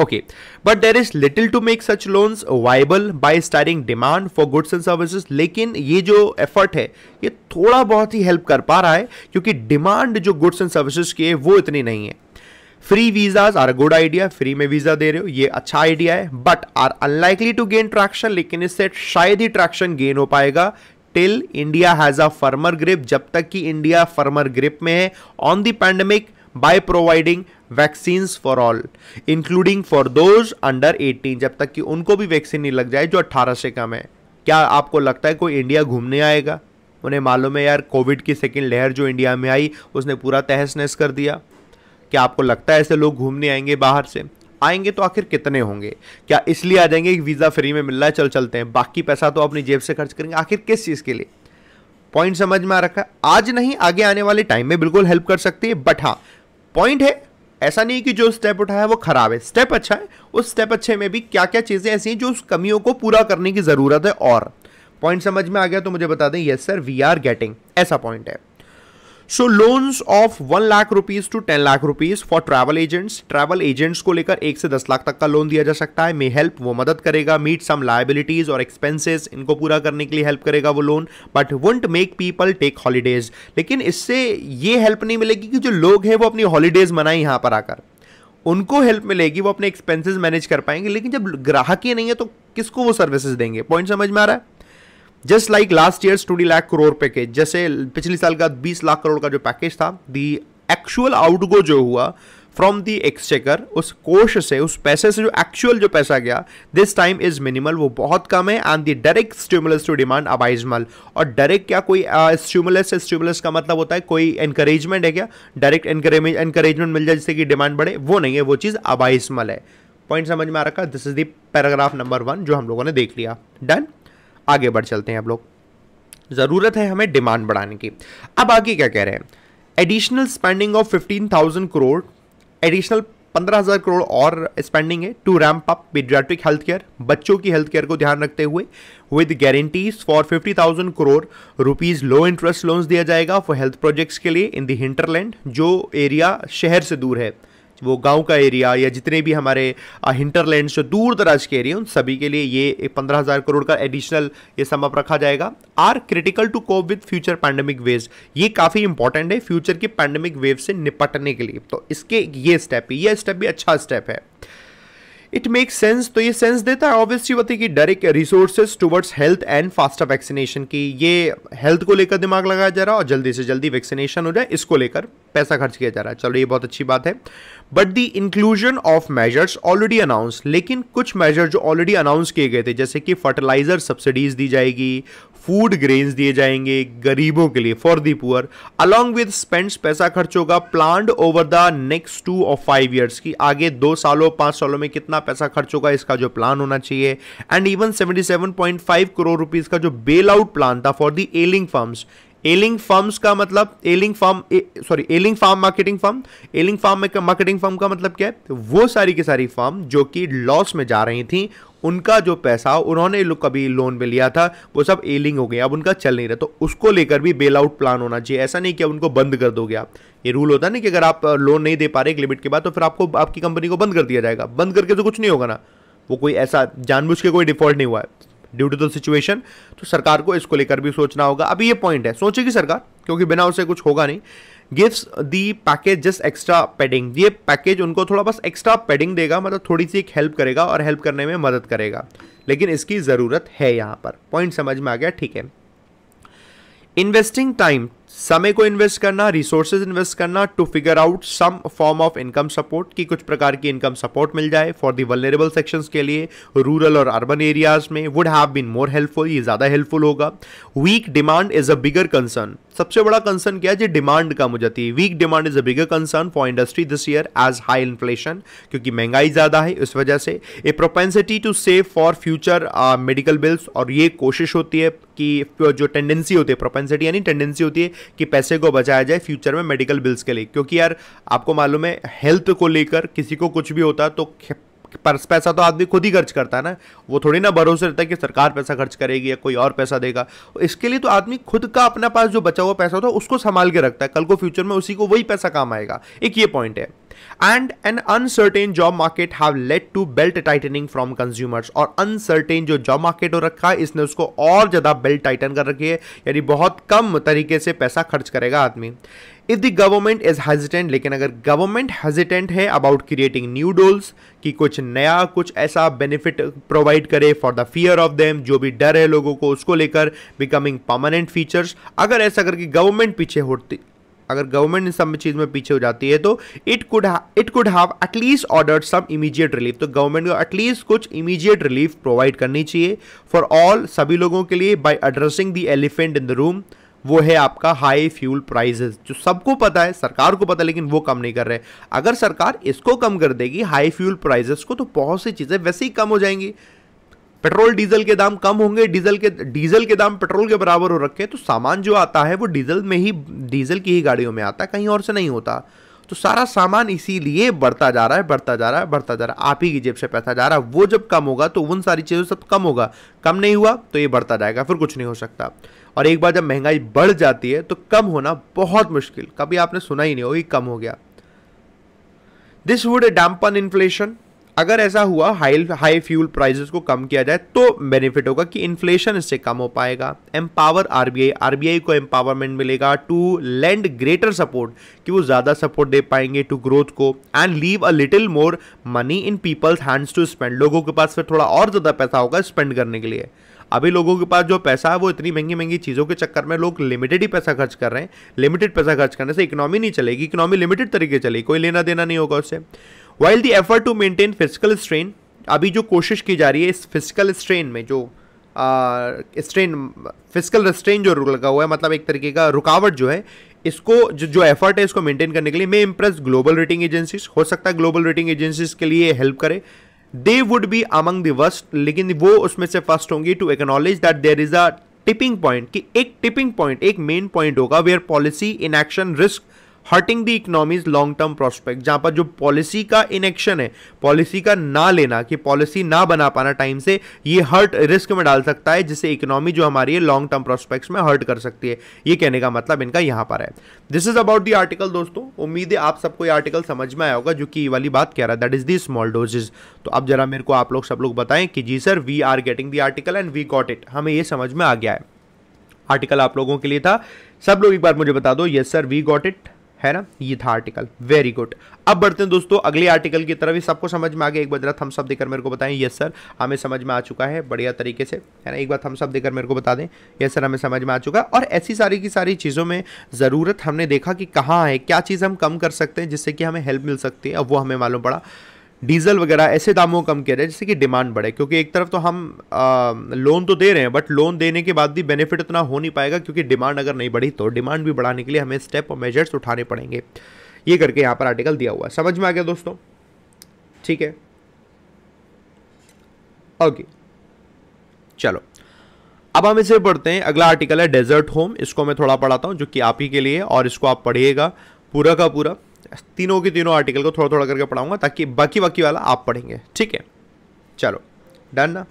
S2: okay but there is little to make such loans viable by staring demand for goods and services लेकिन ये जो एफर्ट है ये थोड़ा बहुत ही हेल्प कर पा रहा है क्योंकि डिमांड जो गुड्स एंड सर्विसेज की है वो इतनी नहीं है free visas are a good idea free में वीजा दे रहे हो ये अच्छा आइडिया है but are unlikely to gain traction लेकिन इससे शायद ही ट्रैक्शन गेन हो पाएगा till India has a firmer grip जब तक कि इंडिया फर्मर ग्रिप में है on the pandemic by providing vaccine for all including for those under 18 जब तक कि उनको भी वैक्सीन नहीं लग जाए जो 18 से कम है क्या आपको लगता है कोई इंडिया घूमने आएगा उन्हें मालूम है यार कोविड की सेकेंड लहर जो इंडिया में आई उसने पूरा तहस नहस कर दिया क्या आपको लगता है ऐसे लोग घूमने आएंगे बाहर से आएंगे तो आखिर कितने होंगे क्या इसलिए आ जाएंगे कि वीज़ा फ्री में मिल रहा है चल चलते हैं बाकी पैसा तो अपनी जेब से खर्च करेंगे आखिर किस चीज़ के लिए पॉइंट समझ में आ रखा आज नहीं आगे आने वाले टाइम में बिल्कुल हेल्प कर सकती है बट हाँ पॉइंट है ऐसा नहीं कि जो स्टेप उठाया वो खराब है स्टेप अच्छा है उस स्टेप अच्छे में भी क्या क्या चीज़ें ऐसी हैं जो उस कमियों को पूरा करने की ज़रूरत है और पॉइंट समझ में आ गया तो मुझे बता दें yes sir we are getting ऐसा पॉइंट है so loans of one lakh rupees to ten lakh rupees for travel agents travel agents को लेकर एक से दस लाख तक का लोन दिया जा सकता है मे हेल्प वो मदद करेगा मीट सम लाइबिलिटीज और एक्सपेंसेस इनको पूरा करने के लिए हेल्प करेगा वो loan but won't make people take holidays लेकिन इससे ये हेल्प नहीं मिलेगी कि जो लोग हैं वो अपनी हॉलीडेज मनाए यहाँ पर आकर उनको हेल्प मिलेगी वो अपने एक्सपेंसेस मैनेज कर पाएंगे लेकिन जब ग्राहक ही नहीं है तो किसको वो सर्विसेज देंगे पॉइंट समझ में आ रहा है just like last year twenty lakh crore package जैसे पिछले साल का बीस लाख करोड़ का जो पैकेज था दी एक्चुअल आउटगो जो हुआ फ्रॉम दी एक्सचेकर उस कोश से उस पैसे से जो एक्चुअल जो पैसा गया दिस टाइम इज मिनिमल वो बहुत कम है and the direct stimulus to demand abysmal और डायरेक्ट क्या कोई स्टिमुलस uh, स्टिमुलस का मतलब होता है कोई एनकरेजमेंट है क्या डायरेक्ट एनकरेजमेंट मिल जाए जिससे कि डिमांड बढ़े वो नहीं है वो चीज़ अबाइजमल है पॉइंट समझ में आ रखा this is the paragraph number one जो हम लोगों ने देख लिया डन आगे बढ़ चलते हैं आप लोग ज़रूरत है हमें डिमांड बढ़ाने की अब आगे क्या कह रहे हैं additional spending of fifteen thousand crore additional पंद्रह हज़ार करोड़ और स्पेंडिंग है to ramp up paediatric health care बच्चों की हेल्थ केयर को ध्यान रखते हुए with guarantees for fifty thousand crore rupees low interest loans दिया जाएगा फॉर हेल्थ प्रोजेक्ट्स के लिए इन दी हिंटरलैंड जो एरिया शहर से दूर है वो गांव का एरिया या जितने भी हमारे हिंटरलैंड जो दूर दराज के एरिया उन सभी के लिए ये पंद्रह हज़ार करोड़ का एडिशनल ये सम रखा जाएगा are critical to cope with future pandemic waves ये काफ़ी इंपॉर्टेंट है फ्यूचर की पैंडेमिक वेव से निपटने के लिए तो इसके ये स्टेप ये स्टेप भी अच्छा स्टेप है इट मेक सेंस तो ये सेंस देता है ऑब्वियसली बताइए कि direct resources towards health and faster vaccination की ये हेल्थ को लेकर दिमाग लगाया जा रहा है और जल्दी से जल्दी वैक्सीनेशन हो जाए इसको लेकर पैसा खर्च किया जा रहा है चलो ये बहुत अच्छी बात है but the inclusion of measures already announce लेकिन कुछ मेजर जो ऑलरेडी अनाउंस किए गए थे जैसे कि फर्टिलाइजर सब्सिडीज दी जाएगी फूड ग्रेन्स दिए जाएंगे गरीबों के लिए for the poor along with spends पैसा खर्च होगा plan over the next two और फाइव ईयर्स की आगे दो सालों पांच सालों में कितना पैसा खर्च होगा इसका जो प्लान होना चाहिए and even seventy seven point five crore rupees का जो बेल आउट प्लान था for the ailing firms ailing firms का मतलब ailing farm sorry ailing farm marketing firm ailing farm marketing firm का मतलब क्या है वो सारी की सारी फर्म जो कि लॉस में जा रही थी उनका जो पैसा उन्होंने कभी लोन में लिया था वो सब एलिंग हो गया अब उनका चल नहीं रहा तो उसको लेकर भी बेल आउट प्लान होना चाहिए ऐसा नहीं कि उनको बंद कर दोगे आप ये रूल होता है ना कि अगर आप लोन नहीं दे पा रहे एक लिमिट के बाद तो फिर आपको आपकी कंपनी को बंद कर दिया जाएगा बंद करके तो कुछ नहीं होगा ना वो कोई ऐसा जानबूझ के कोई डिफॉल्ट नहीं हुआ है ड्यू टू द सिचुएशन तो सरकार को इसको लेकर भी सोचना होगा अभी ये पॉइंट है सोचेगी सरकार क्योंकि बिना उसे कुछ होगा नहीं gives the package just extra padding ये पैकेज उनको थोड़ा बस एक्स्ट्रा पेडिंग देगा मतलब थोड़ी सी एक हेल्प करेगा और हेल्प करने में मदद करेगा लेकिन इसकी ज़रूरत है यहाँ पर पॉइंट समझ में आ गया ठीक है इन्वेस्टिंग टाइम समय को इन्वेस्ट करना रिसोर्सेज इन्वेस्ट करना to figure out some form of income support कि कुछ प्रकार की इनकम सपोर्ट मिल जाए फॉर दी वलरेबल सेक्शंस के लिए रूरल और अर्बन एरियाज में would have been more helpful ये ज़्यादा हेल्पफुल होगा weak demand is a bigger concern सबसे बड़ा कंसर्न क्या है जी डिमांड कम हो जाती है weak demand is a bigger concern for industry this year as high inflation क्योंकि महंगाई ज़्यादा है इस वजह से a propensity to save for future medical bills और ये कोशिश होती है कि जो टेंडेंसी होती है प्रोपेंसिटी यानी टेंडेंसी होती है कि पैसे को बचाया जाए फ्यूचर में मेडिकल बिल्स के लिए क्योंकि यार आपको मालूम है हेल्थ को लेकर किसी को कुछ भी होता तो पैसा तो आदमी खुद ही खर्च करता है ना वो थोड़ी ना भरोसे रहता है कि सरकार पैसा खर्च करेगी या कोई और पैसा देगा इसके लिए तो आदमी खुद का अपना पास जो बचा हुआ पैसा होता है उसको संभाल के रखता है कल को फ्यूचर में उसी को वही पैसा काम आएगा एक ये पॉइंट है and an uncertain job market have led to belt tightening from consumers और अनसर्टेन जो जॉब मार्केट हो रखा है इसने उसको और ज़्यादा बेल्ट टाइटन कर रखी है यानी बहुत कम तरीके से पैसा खर्च करेगा आदमी if the government is hesitant लेकिन अगर गवर्नमेंट हेजिटेंट है अबाउट क्रिएटिंग न्यू डोल्स कि कुछ नया कुछ ऐसा बेनिफिट प्रोवाइड करे for the fear of them जो भी डर है लोगों को उसको लेकर बिकमिंग परमानेंट फीचर्स अगर ऐसा करके गवर्नमेंट पीछे होती अगर गवर्नमेंट इन सब चीज़ में पीछे हो जाती है तो it could it could have at least order some immediate relief तो गवर्नमेंट को एटलीस्ट कुछ इमीजिएट रिलीफ प्रोवाइड करनी चाहिए फॉर ऑल सभी लोगों के लिए by addressing the elephant in the room वो है आपका हाई फ्यूल प्राइजेस जो सबको पता है सरकार को पता है लेकिन वो कम नहीं कर रहे अगर सरकार इसको कम कर देगी हाई फ्यूल प्राइजेस को तो बहुत सी चीज़ें वैसे ही कम हो जाएंगी पेट्रोल डीजल के दाम कम होंगे डीजल के डीजल के दाम पेट्रोल के बराबर हो रखे तो सामान जो आता है वो डीजल में ही डीजल की ही गाड़ियों में आता है कहीं और से नहीं होता तो सारा सामान इसीलिए बढ़ता जा रहा है बढ़ता जा रहा है बढ़ता जा रहा है आप ही की जेब से पैसा जा रहा है वो जब कम होगा तो उन सारी चीज़ों सब कम होगा कम नहीं हुआ तो ये बढ़ता जाएगा फिर कुछ नहीं हो सकता और एक बार जब महंगाई बढ़ जाती है तो कम होना बहुत मुश्किल कभी आपने सुना ही नहीं होगी कम हो गया दिस वुड डैम्पन इन्फ्लेशन अगर ऐसा हुआ हाई हाई फ्यूल प्राइजेस को कम किया जाए तो बेनिफिट होगा कि इन्फ्लेशन इससे कम हो पाएगा एम्पावर आरबीआई आरबीआई को एम्पावरमेंट मिलेगा टू लैंड ग्रेटर सपोर्ट कि वो ज़्यादा सपोर्ट दे पाएंगे टू ग्रोथ को and leave a little more money in people's hands to spend लोगों के पास फिर थोड़ा और ज़्यादा पैसा होगा स्पेंड करने के लिए अभी लोगों के पास जो पैसा है वो इतनी महंगी महंगी चीज़ों के चक्कर में लोग लिमिटेड ही पैसा खर्च कर रहे हैं लिमिटेड पैसा खर्च करने से इकोनॉमी नहीं चलेगी इकोनॉमी लिमिटेड तरीके चलेगी कोई लेना देना नहीं होगा उससे while the effort to maintain physical strain अभी जो कोशिश की जा रही है इस फिजिकल स्ट्रेन में जो स्ट्रेन फिजिकल स्ट्रेन जो लगा हुआ है मतलब एक तरीके का रुकावट जो है इसको जो जो एफर्ट है इसको मेंटेन करने के लिए मैं इम्प्रेस ग्लोबल रेटिंग एजेंसीज हो सकता है ग्लोबल रेटिंग एजेंसीज के लिए हेल्प करे they would be among the worst लेकिन वो उसमें से फर्स्ट होंगी to acknowledge that there is a tipping point कि एक टिपिंग पॉइंट एक मेन पॉइंट होगा where policy inaction risk hurting the economy's long term prospect जहां पर जो पॉलिसी का इनेक्शन है पॉलिसी का ना लेना कि पॉलिसी ना बना पाना टाइम से ये हर्ट रिस्क में डाल सकता है जिससे इकोनॉमी जो हमारी है लॉन्ग टर्म प्रोस्पेक्ट्स में हर्ट कर सकती है ये कहने का मतलब इनका यहां पर है this is about the article दोस्तों उम्मीद है आप सबको ये आर्टिकल समझ में आया होगा जो कि वाली बात कह रहा है that is the small doses तो अब जरा मेरे को आप लोग सब लोग बताएं कि जी sir we are getting the article and we got it हमें ये समझ में आ गया है आर्टिकल आप लोगों के लिए था सब लोग एक बार मुझे बता दो yes sir we got it है ना ये था आर्टिकल वेरी गुड अब बढ़ते हैं दोस्तों अगले आर्टिकल की तरफ ही सबको समझ में आ गया एक बार जरा थम्स अप देकर मेरे को बताएं यस सर हमें समझ में आ चुका है बढ़िया तरीके से है ना एक बार थम्स अप देकर मेरे को बता दें यस सर हमें समझ में आ चुका है और ऐसी सारी की सारी चीज़ों में ज़रूरत हमने देखा कि कहाँ है क्या चीज़ हम कम कर सकते हैं जिससे कि हमें हेल्प मिल सकती है अब वो हमें मालूम पड़ा डीजल वगैरह ऐसे दामों को कम किया जाए जिससे कि डिमांड बढ़े क्योंकि एक तरफ तो हम आ, लोन तो दे रहे हैं बट लोन देने के बाद भी बेनिफिट इतना हो नहीं पाएगा क्योंकि डिमांड अगर नहीं बढ़ी तो डिमांड भी बढ़ाने के लिए हमें स्टेप और मेजर्स उठाने पड़ेंगे ये करके यहाँ पर आर्टिकल दिया हुआ है समझ में आ गया दोस्तों ठीक है ओके चलो अब हम इसे पढ़ते हैं अगला आर्टिकल है डेजर्ट होम इसको मैं थोड़ा पढ़ाता हूँ जो कि आप ही के लिए और इसको आप पढ़िएगा पूरा का पूरा तीनों के तीनों आर्टिकल को थोड़ा थोड़ा करके पढ़ाऊंगा ताकि बाकी बाकी वाला आप पढ़ेंगे ठीक है चलो डन ना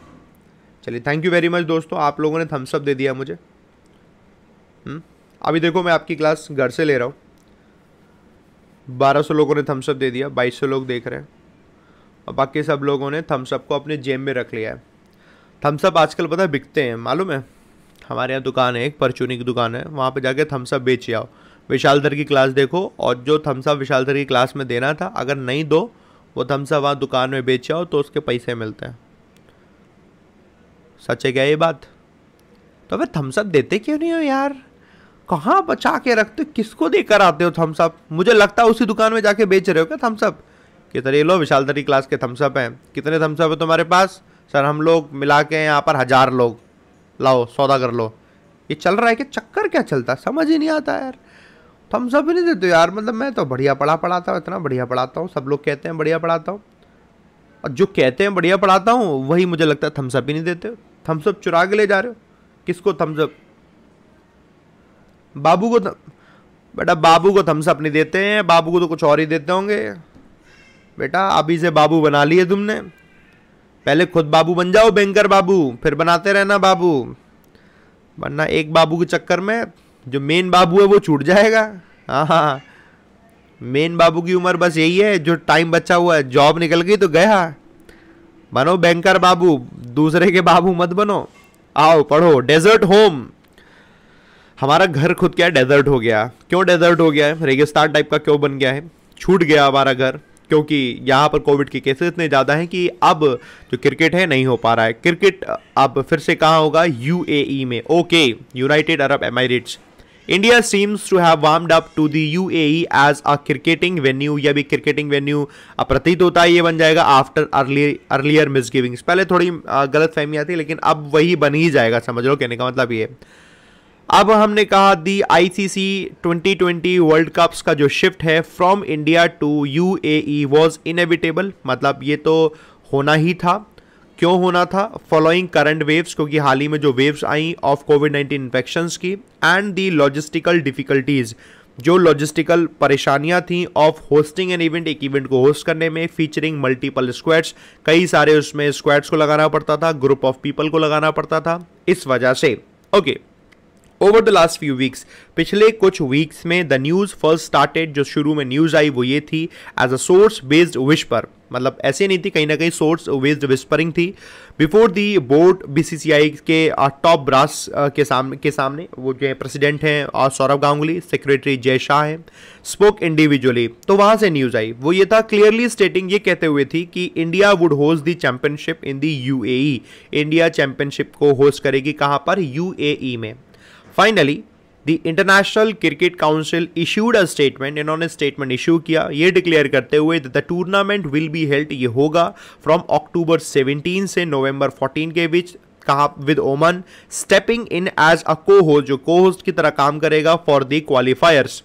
S2: चलिए थैंक यू वेरी मच दोस्तों आप लोगों ने थम्सअप दे दिया मुझे हम्म, अभी देखो मैं आपकी क्लास घर से ले रहा हूँ बारह सौ लोगों ने थम्सअप दे दिया बाईस सौ लोग देख रहे हैं और बाकी सब लोगों ने थम्सअप को अपने जेब में रख लिया है थम्सअप आजकल पता है बिकते हैं मालूम है हमारे यहाँ दुकान है एक परचूनी की दुकान है वहाँ पर जाके थम्सअप बेच आओ विशाल की क्लास देखो और जो थम्सअप विशाल की क्लास में देना था अगर नहीं दो वो थम्सअप वहाँ दुकान में बेच जाओ तो उसके पैसे मिलते हैं सच है क्या ये बात तो अब थम्सअप देते क्यों नहीं हो यार कहाँ बचा के रखते किसको देकर आते हो थम्सअप मुझे लगता है उसी दुकान में जाके बेच रहे हो क्या थम्सअप कितने ये लो विशाल क्लास के थम्सअप हैं कितने थम्सअप है तुम्हारे पास सर हम लोग मिला के यहाँ पर हज़ार लोग लाओ सौदा कर लो ये चल रहा है कि चक्कर क्या चलता समझ ही नहीं आता यार हम सब ही नहीं देते यार मतलब मैं तो बढ़िया पढ़ा पढ़ाता हूँ इतना बढ़िया पढ़ाता हूँ सब लोग कहते हैं बढ़िया पढ़ाता हूँ और जो कहते हैं बढ़िया पढ़ाता हूँ वही मुझे लगता है थम्सअप ही नहीं देते हो थम्सअप चुरा के ले जा रहे हो किसको थम्सअप बाबू को बेटा बाबू को थम्सअप नहीं देते हैं बाबू को तो कुछ और ही देते होंगे बेटा अभी से बाबू बना लिए तुमने पहले खुद बाबू बन जाओ बैंकर बाबू फिर बनाते रहना बाबू वरना एक बाबू के चक्कर में जो मेन बाबू है वो छूट जाएगा हाँ हाँ मेन बाबू की उम्र बस यही है जो टाइम बचा हुआ है जॉब निकल गई तो गया बनो बैंकर बाबू दूसरे के बाबू मत बनो आओ पढ़ो डेजर्ट होम हमारा घर खुद क्या डेजर्ट हो गया क्यों डेजर्ट हो गया है रेगिस्तान टाइप का क्यों बन गया है छूट गया हमारा घर क्योंकि यहाँ पर कोविड के केसेस इतने ज़्यादा हैं कि अब जो क्रिकेट है नहीं हो पा रहा है क्रिकेट अब फिर से कहाँ होगा यूएई e में okay United Arab Emirates India seems to have warmed up to the UAE as a cricketing venue या भी क्रिकेटिंग वेन्यू प्रतीत होता है ये बन जाएगा आफ्टर अर्ली अर्लियर मिसगिविंग्स पहले थोड़ी गलत फहमियाँ थी लेकिन अब वही बन ही जाएगा समझ लो कहने का मतलब ये अब हमने कहा the I C C twenty twenty World Cups का जो शिफ्ट है from India to U UAE was inevitable मतलब ये तो होना ही था क्यों होना था फॉलोइंग करंट वेव्स क्योंकि हाल ही में जो वेव्स आई ऑफ कोविड नाइन्टीन इन्फेक्शन की एंड दी लॉजिस्टिकल डिफिकल्टीज जो लॉजिस्टिकल परेशानियां थी ऑफ होस्टिंग एन इवेंट एक इवेंट को होस्ट करने में फीचरिंग मल्टीपल स्क्वेड्स कई सारे उसमें स्क्वेड्स को लगाना पड़ता था ग्रुप ऑफ पीपल को लगाना पड़ता था इस वजह से okay okay. Over the last few weeks पिछले कुछ वीक्स में द न्यूज़ फर्स्ट स्टार्टेड जो शुरू में न्यूज़ आई वो ये थी as a source based wish पर मतलब ऐसे नहीं थी कहीं ना कहीं सोर्स बेस्ड विस्परिंग थी बिफोर दी बोर्ड बीसीसीआई के टॉप uh, ब्रास uh, के सामने के सामने वो जो है प्रेसिडेंट हैं और uh, सौरभ गांगुली सेक्रेटरी जय शाह हैं स्पोक इंडिविजुअली तो वहाँ से न्यूज़ आई वो ये था क्लियरली स्टेटिंग ये कहते हुए थी कि India would host the championship in the U India championship को होस्ट करेगी कहाँ पर यू e में finally the International Cricket Council issued a statement इन्होंने स्टेटमेंट इशू किया ये डिक्लेयर करते हुए the tournament will be held ये होगा फ्रॉम अक्टूबर 17 से नवंबर 14 के बीच कहा विद ओमन स्टेपिंग इन एज अ को होस्ट जो को होस्ट की तरह काम करेगा for the qualifiers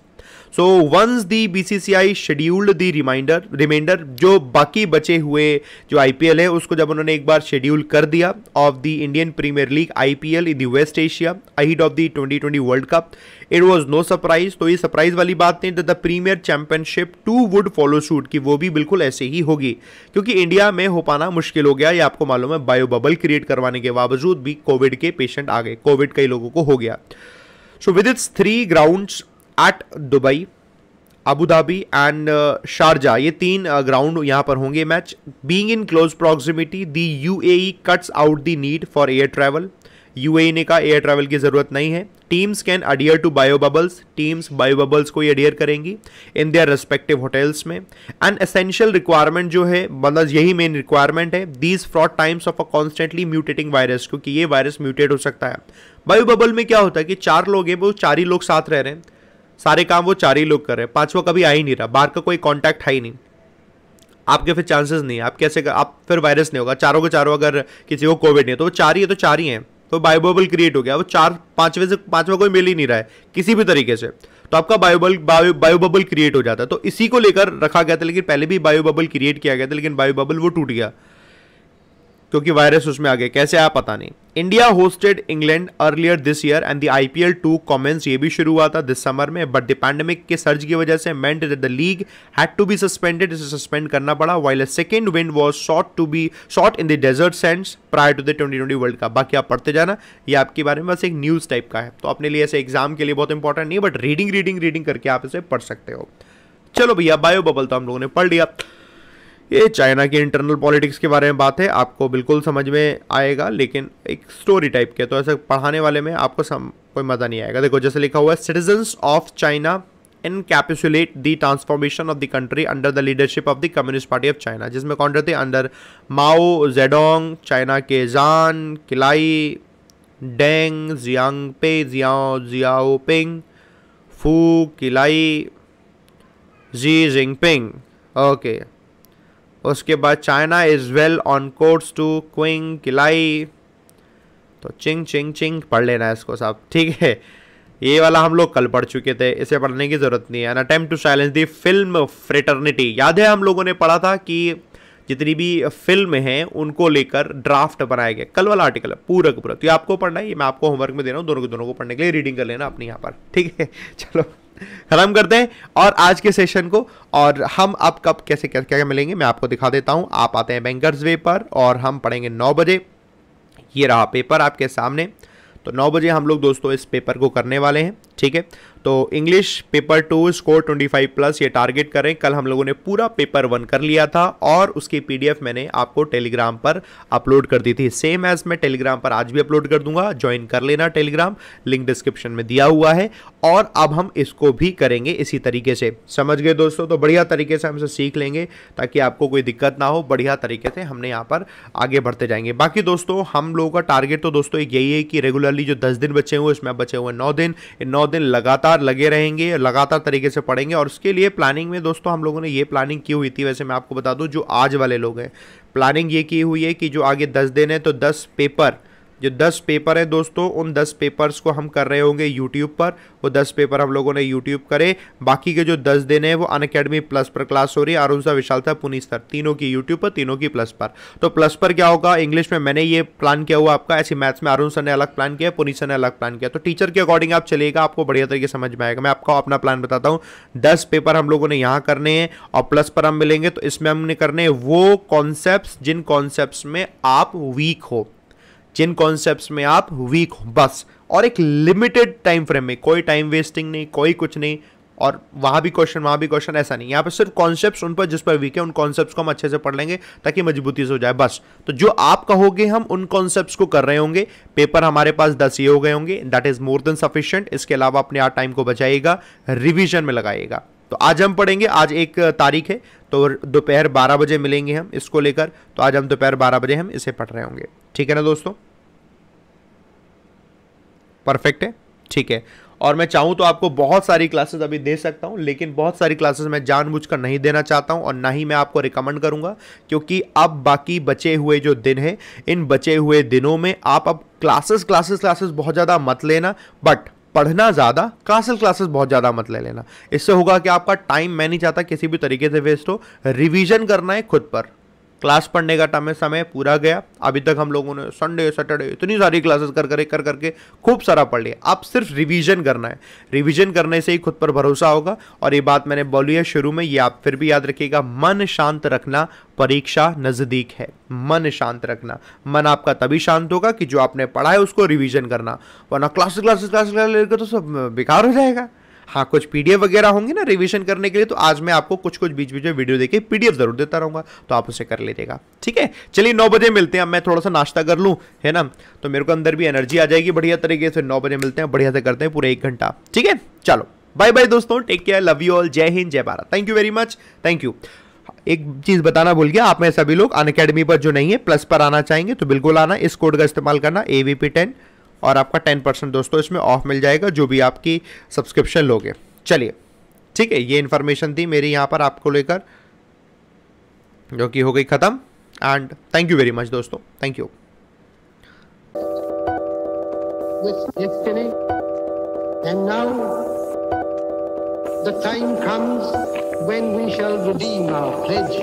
S2: so once the BCCI scheduled the reminder reminder जो बाकी बचे हुए जो आईपीएल है उसको जब उन्होंने एक बार शेड्यूल कर दिया of the Indian Premier League IPL in the West Asia ahead of the 2020 World Cup it was no surprise तो ये सरप्राइज वाली बात नहीं the Premier Championship too would follow suit की वो भी बिल्कुल ऐसे ही होगी क्योंकि इंडिया में हो पाना मुश्किल हो गया ये आपको मालूम है बायो बबल क्रिएट करवाने के बावजूद भी कोविड के पेशेंट आ गए कोविड कई लोगों को हो गया so with its three grounds at Dubai Abu Dhabi and Sharjah ये तीन ग्राउंड uh, यहाँ पर होंगे match being in close proximity the U cuts out the need for air travel U ने कहा एयर ट्रैवल की ज़रूरत नहीं है teams can adhere to bio bubbles teams bio bubbles को ही अडियर करेंगी इन देयर रेस्पेक्टिव होटल्स में एंड असेंशियल रिक्वायरमेंट जो है मतलब यही मेन रिक्वायरमेंट है these fraught times of a constantly mutating virus क्योंकि ये वायरस म्यूटेट हो सकता है बायो बबल में क्या होता है कि चार लोग हैं वो चार ही लोग साथ रह रहे हैं सारे काम वो चार ही लोग कर रहे हैं पांचवा कभी आ ही नहीं रहा बाहर का कोई कॉन्टैक्ट है ही नहीं आपके फिर चांसेस नहीं है आप कैसे कर, आप फिर वायरस नहीं होगा चारों के चारों अगर किसी को कोविड नहीं है तो वो चार ही है तो चार ही हैं तो बायोबल क्रिएट हो गया वो चार पाँचवें से पाँचवा कोई मिल ही नहीं रहा है किसी भी तरीके से तो आपका बायोबल बायो क्रिएट हो जाता है तो इसी को लेकर रखा गया था लेकिन पहले भी बायोबल क्रिएट किया गया था लेकिन बायोबल वो टूट गया क्योंकि वायरस उसमें आ गया कैसे आया पता नहीं India hosted England earlier this year and the IPL to commence ये भी शुरू हुआ था दिस समर में बट द पैंडमिक के सर्ज की वजह से meant that the league had to be suspended इसे सस्पेंड करना पड़ा while a second wind was sought to be shot in the desert sands prior to the twenty twenty World Cup बाकी आप पढ़ते जाना ये आपके बारे में बस एक न्यूज़ टाइप का है तो अपने लिए ऐसे एग्जाम के लिए बहुत इंपॉर्टेंट नहीं है बट रीडिंग रीडिंग रीडिंग करके आप इसे पढ़ सकते हो चलो भैया बायो बबल तो हम लोगों ने पढ़ लिया ये चाइना की इंटरनल पॉलिटिक्स के बारे में बात है आपको बिल्कुल समझ में आएगा लेकिन एक स्टोरी टाइप के तो ऐसे पढ़ाने वाले में आपको सम, कोई मज़ा नहीं आएगा देखो जैसे लिखा हुआ है citizens of China in encapsulate the transformation of the country under the leadership of the communist party of China जिसमें कौन रहते अंडर माओ जेडोंग चाइना के जान किलाई डेंग जियांग पे जियाओ पिंग फू किलाई जी जिंगपिंग ओके okay. उसके बाद China is well on course to क्विंग किलाई तो चिंग चिंग चिंग पढ़ लेना है इसको साहब ठीक है ये वाला हम लोग कल पढ़ चुके थे इसे पढ़ने की ज़रूरत नहीं है an attempt to silence the film fraternity याद है हम लोगों ने पढ़ा था कि जितनी भी फिल्म हैं उनको लेकर ड्राफ्ट बनाया गया कल वाला आर्टिकल है पूरा का पूरा तो ये आपको पढ़ना है ये मैं आपको होमवर्क में दे रहा हूँ दोनों के दोनों को पढ़ने के लिए रीडिंग कर लेना अपने यहाँ पर ठीक है चलो खत्म करते हैं और आज के सेशन को और हम आप कब कैसे क्या क्या मिलेंगे मैं आपको दिखा देता हूं आप आते हैं बैंकर्स वे पर और हम पढ़ेंगे नौ बजे ये रहा पेपर आपके सामने तो नौ बजे हम लोग दोस्तों इस पेपर को करने वाले हैं ठीक है तो English paper to score 25 plus ये टारगेट करें कल हम लोगों ने पूरा पेपर वन कर लिया था और उसकी पीडीएफ मैंने आपको टेलीग्राम पर अपलोड कर दी थी सेम एज मैं टेलीग्राम पर आज भी अपलोड कर दूंगा ज्वाइन कर लेना टेलीग्राम लिंक डिस्क्रिप्शन में दिया हुआ है और अब हम इसको भी करेंगे इसी तरीके से समझ गए दोस्तों तो बढ़िया तरीके से हमसे सीख लेंगे ताकि आपको कोई दिक्कत ना हो बढ़िया तरीके से हमने यहाँ पर आगे बढ़ते जाएंगे बाकी दोस्तों हम लोगों का टारगेट तो दोस्तों यही है कि रेगुलरली जो दस दिन बचे हुए उसमें बचे हुए नौ दिन इन नौ नौ दिन लगातार लगे रहेंगे लगातार तरीके से पढ़ेंगे और उसके लिए प्लानिंग में दोस्तों हम लोगों ने ये प्लानिंग की हुई थी वैसे मैं आपको बता दूँ जो आज वाले लोग हैं प्लानिंग ये की हुई है कि जो आगे दस दिन है तो दस पेपर जो दस पेपर हैं दोस्तों उन दस पेपर्स को हम कर रहे होंगे यूट्यूब पर वो दस पेपर हम लोगों ने यूट्यूब करे बाकी के जो दस दिन हैं वो अन अकेडमी प्लस पर क्लास हो रही है अरुण विशाल था पुनी सर तीनों की यूट्यूब पर तीनों की प्लस पर तो प्लस पर क्या होगा इंग्लिश में मैंने ये प्लान किया हुआ आपका ऐसी मैथ्स में अरुण सर ने अलग प्लान किया पुनी सर ने अलग प्लान किया तो टीचर के अकॉर्डिंग आप चलेगा आपको बढ़िया तरीके समझ में आएगा मैं आपको अपना प्लान बताता हूँ दस पेपर हम लोगों ने यहाँ करने हैं और प्लस पर हम मिलेंगे तो इसमें हमने करने वो कॉन्सेप्ट जिन कॉन्सेप्ट में आप वीक हो जिन कॉन्सेप्ट में आप वीक हो बस और एक लिमिटेड टाइम फ्रेम में कोई टाइम वेस्टिंग नहीं कोई कुछ नहीं और वहाँ भी क्वेश्चन वहाँ भी क्वेश्चन ऐसा नहीं यहाँ पर सिर्फ कॉन्सेप्ट्स उन पर जिस पर वीक है उन कॉन्सेप्ट्स को हम अच्छे से पढ़ लेंगे ताकि मजबूती से हो जाए बस तो जो आप कहोगे हम उन कॉन्सेप्ट्स को कर रहे होंगे पेपर हमारे पास दस ये हो गए होंगे that is more than sufficient इसके अलावा अपने आप टाइम को बचाइएगा रिविजन में लगाइएगा तो आज हम पढ़ेंगे आज एक तारीख है तो दोपहर बारह बजे मिलेंगे हम इसको लेकर तो आज हम दोपहर बारह बजे हम इसे पढ़ रहे होंगे ठीक है ना दोस्तों परफेक्ट है ठीक है और मैं चाहूं तो आपको बहुत सारी क्लासेस अभी दे सकता हूं लेकिन बहुत सारी क्लासेस मैं जानबूझकर नहीं देना चाहता हूं और ना ही मैं आपको रिकमेंड करूंगा क्योंकि अब बाकी बचे हुए जो दिन हैं इन बचे हुए दिनों में आप अब क्लासेस क्लासेस क्लासेस बहुत ज़्यादा मत लेना बट पढ़ना ज़्यादा कासल क्लासेस बहुत ज़्यादा मत ले लेना इससे होगा कि आपका टाइम मैं नहीं चाहता किसी भी तरीके से वेस्ट हो रिवीजन करना है खुद पर क्लास पढ़ने का टाइम समय पूरा गया अभी तक हम लोगों ने संडे सैटरडे इतनी सारी क्लासेस कर कर कर करके खूब सारा पढ़ लिया अब सिर्फ रिवीजन करना है रिवीजन करने से ही खुद पर भरोसा होगा और ये बात मैंने बोली है शुरू में ये आप फिर भी याद रखिएगा मन शांत रखना परीक्षा नज़दीक है मन शांत रखना मन आपका तभी शांत होगा कि जो आपने पढ़ा है उसको रिविजन करना वरना क्लासेस क्लासेस क्लासेस लेकर तो सब बेकार हो जाएगा हाँ कुछ पीडीएफ वगैरह होंगे ना रिविजन करने के लिए तो आज मैं आपको कुछ कुछ बीच बीच में वीडियो देके पीडीएफ जरूर देता रहूंगा तो आप उसे कर लीजिएगा ठीक है चलिए नौ बजे मिलते हैं अब मैं थोड़ा सा नाश्ता कर लूँ है ना तो मेरे को अंदर भी एनर्जी आ जाएगी बढ़िया तरीके से नौ बजे मिलते हैं बढ़िया से करते हैं पूरे एक घंटा ठीक है चलो बाय बाय दोस्तों take care love you all जय हिंद जय Bharat thank you very much thank you एक चीज बताना भूल गया आप में सभी लोग अन पर जो नहीं है प्लस पर आना चाहेंगे तो बिल्कुल आना इस कोड का इस्तेमाल करना एवीपी टेन और आपका टेन परसेंट दोस्तों इसमें ऑफ मिल जाएगा जो भी आपकी सब्सक्रिप्शन लोगे चलिए ठीक है ये इन्फॉर्मेशन थी मेरी यहाँ पर आपको लेकर जो कि हो गई ख़त्म and thank you very much दोस्तों thank you
S1: with destiny. And now the time comes when we shall redeem our
S2: pledge.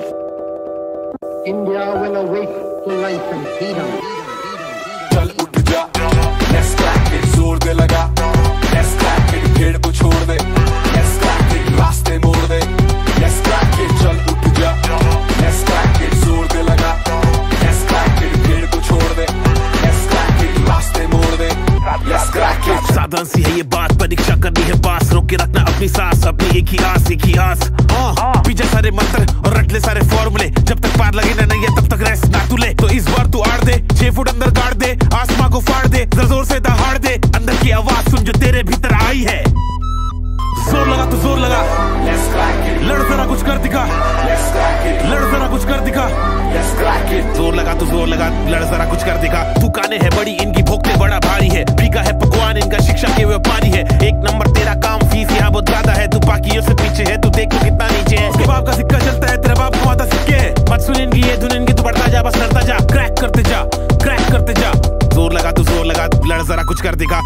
S2: India will awake to life and freedom. छोड़ दे लगा यस क्रैक को छोड़ दे यस
S1: रास्ते मोड़ दे यस चल नादान सी है ये बात परीक्षा करनी है पास रोक के रखना अपनी सांस अपनी एक ही आस एक ही आस हाँ। हाँ। पीछे सारे मंत्र और रट ले सारे फॉर्मूले जब तक पार लगे ना नहीं है तब तक रेस्ट ना तू ले तो इस बार तू आड़ दे छह फुट अंदर गाड़ दे आसमां को फाड़ दे जोर से दहाड़ दे अंदर की आवाज सुन जो तेरे भीतर आई है तो जोर लगा तो जोर लगा लड़ जरा कुछ कर दिखा लड़ जरा कुछ कर दिखा जोर लगा तो जोर लगा लड़ जरा कुछ कर दिखा दुकाने है बड़ी इनकी भोखते बड़ा भारी है पीका है पकवान इनका शिक्षा के व्यापारी है एक नंबर तेरा काम फीस यहाँ बहुत ज्यादा है तू बाकी से पीछे है तू देखो तो कितना नीचे है उसके बाप का सिक्का चलता है तेरा बाप कमाता सिक्के है मत सुन इनकी ये धुन इनकी तू बढ़ता जा बस लड़ता जा क्रैक करते जा क्रैक करते जा जोर लगा तू तो जोर लगा लड़ जरा कुछ कर दिखा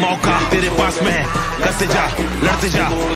S1: मौका तेरे पास में है लड़ते जा लड़ते जा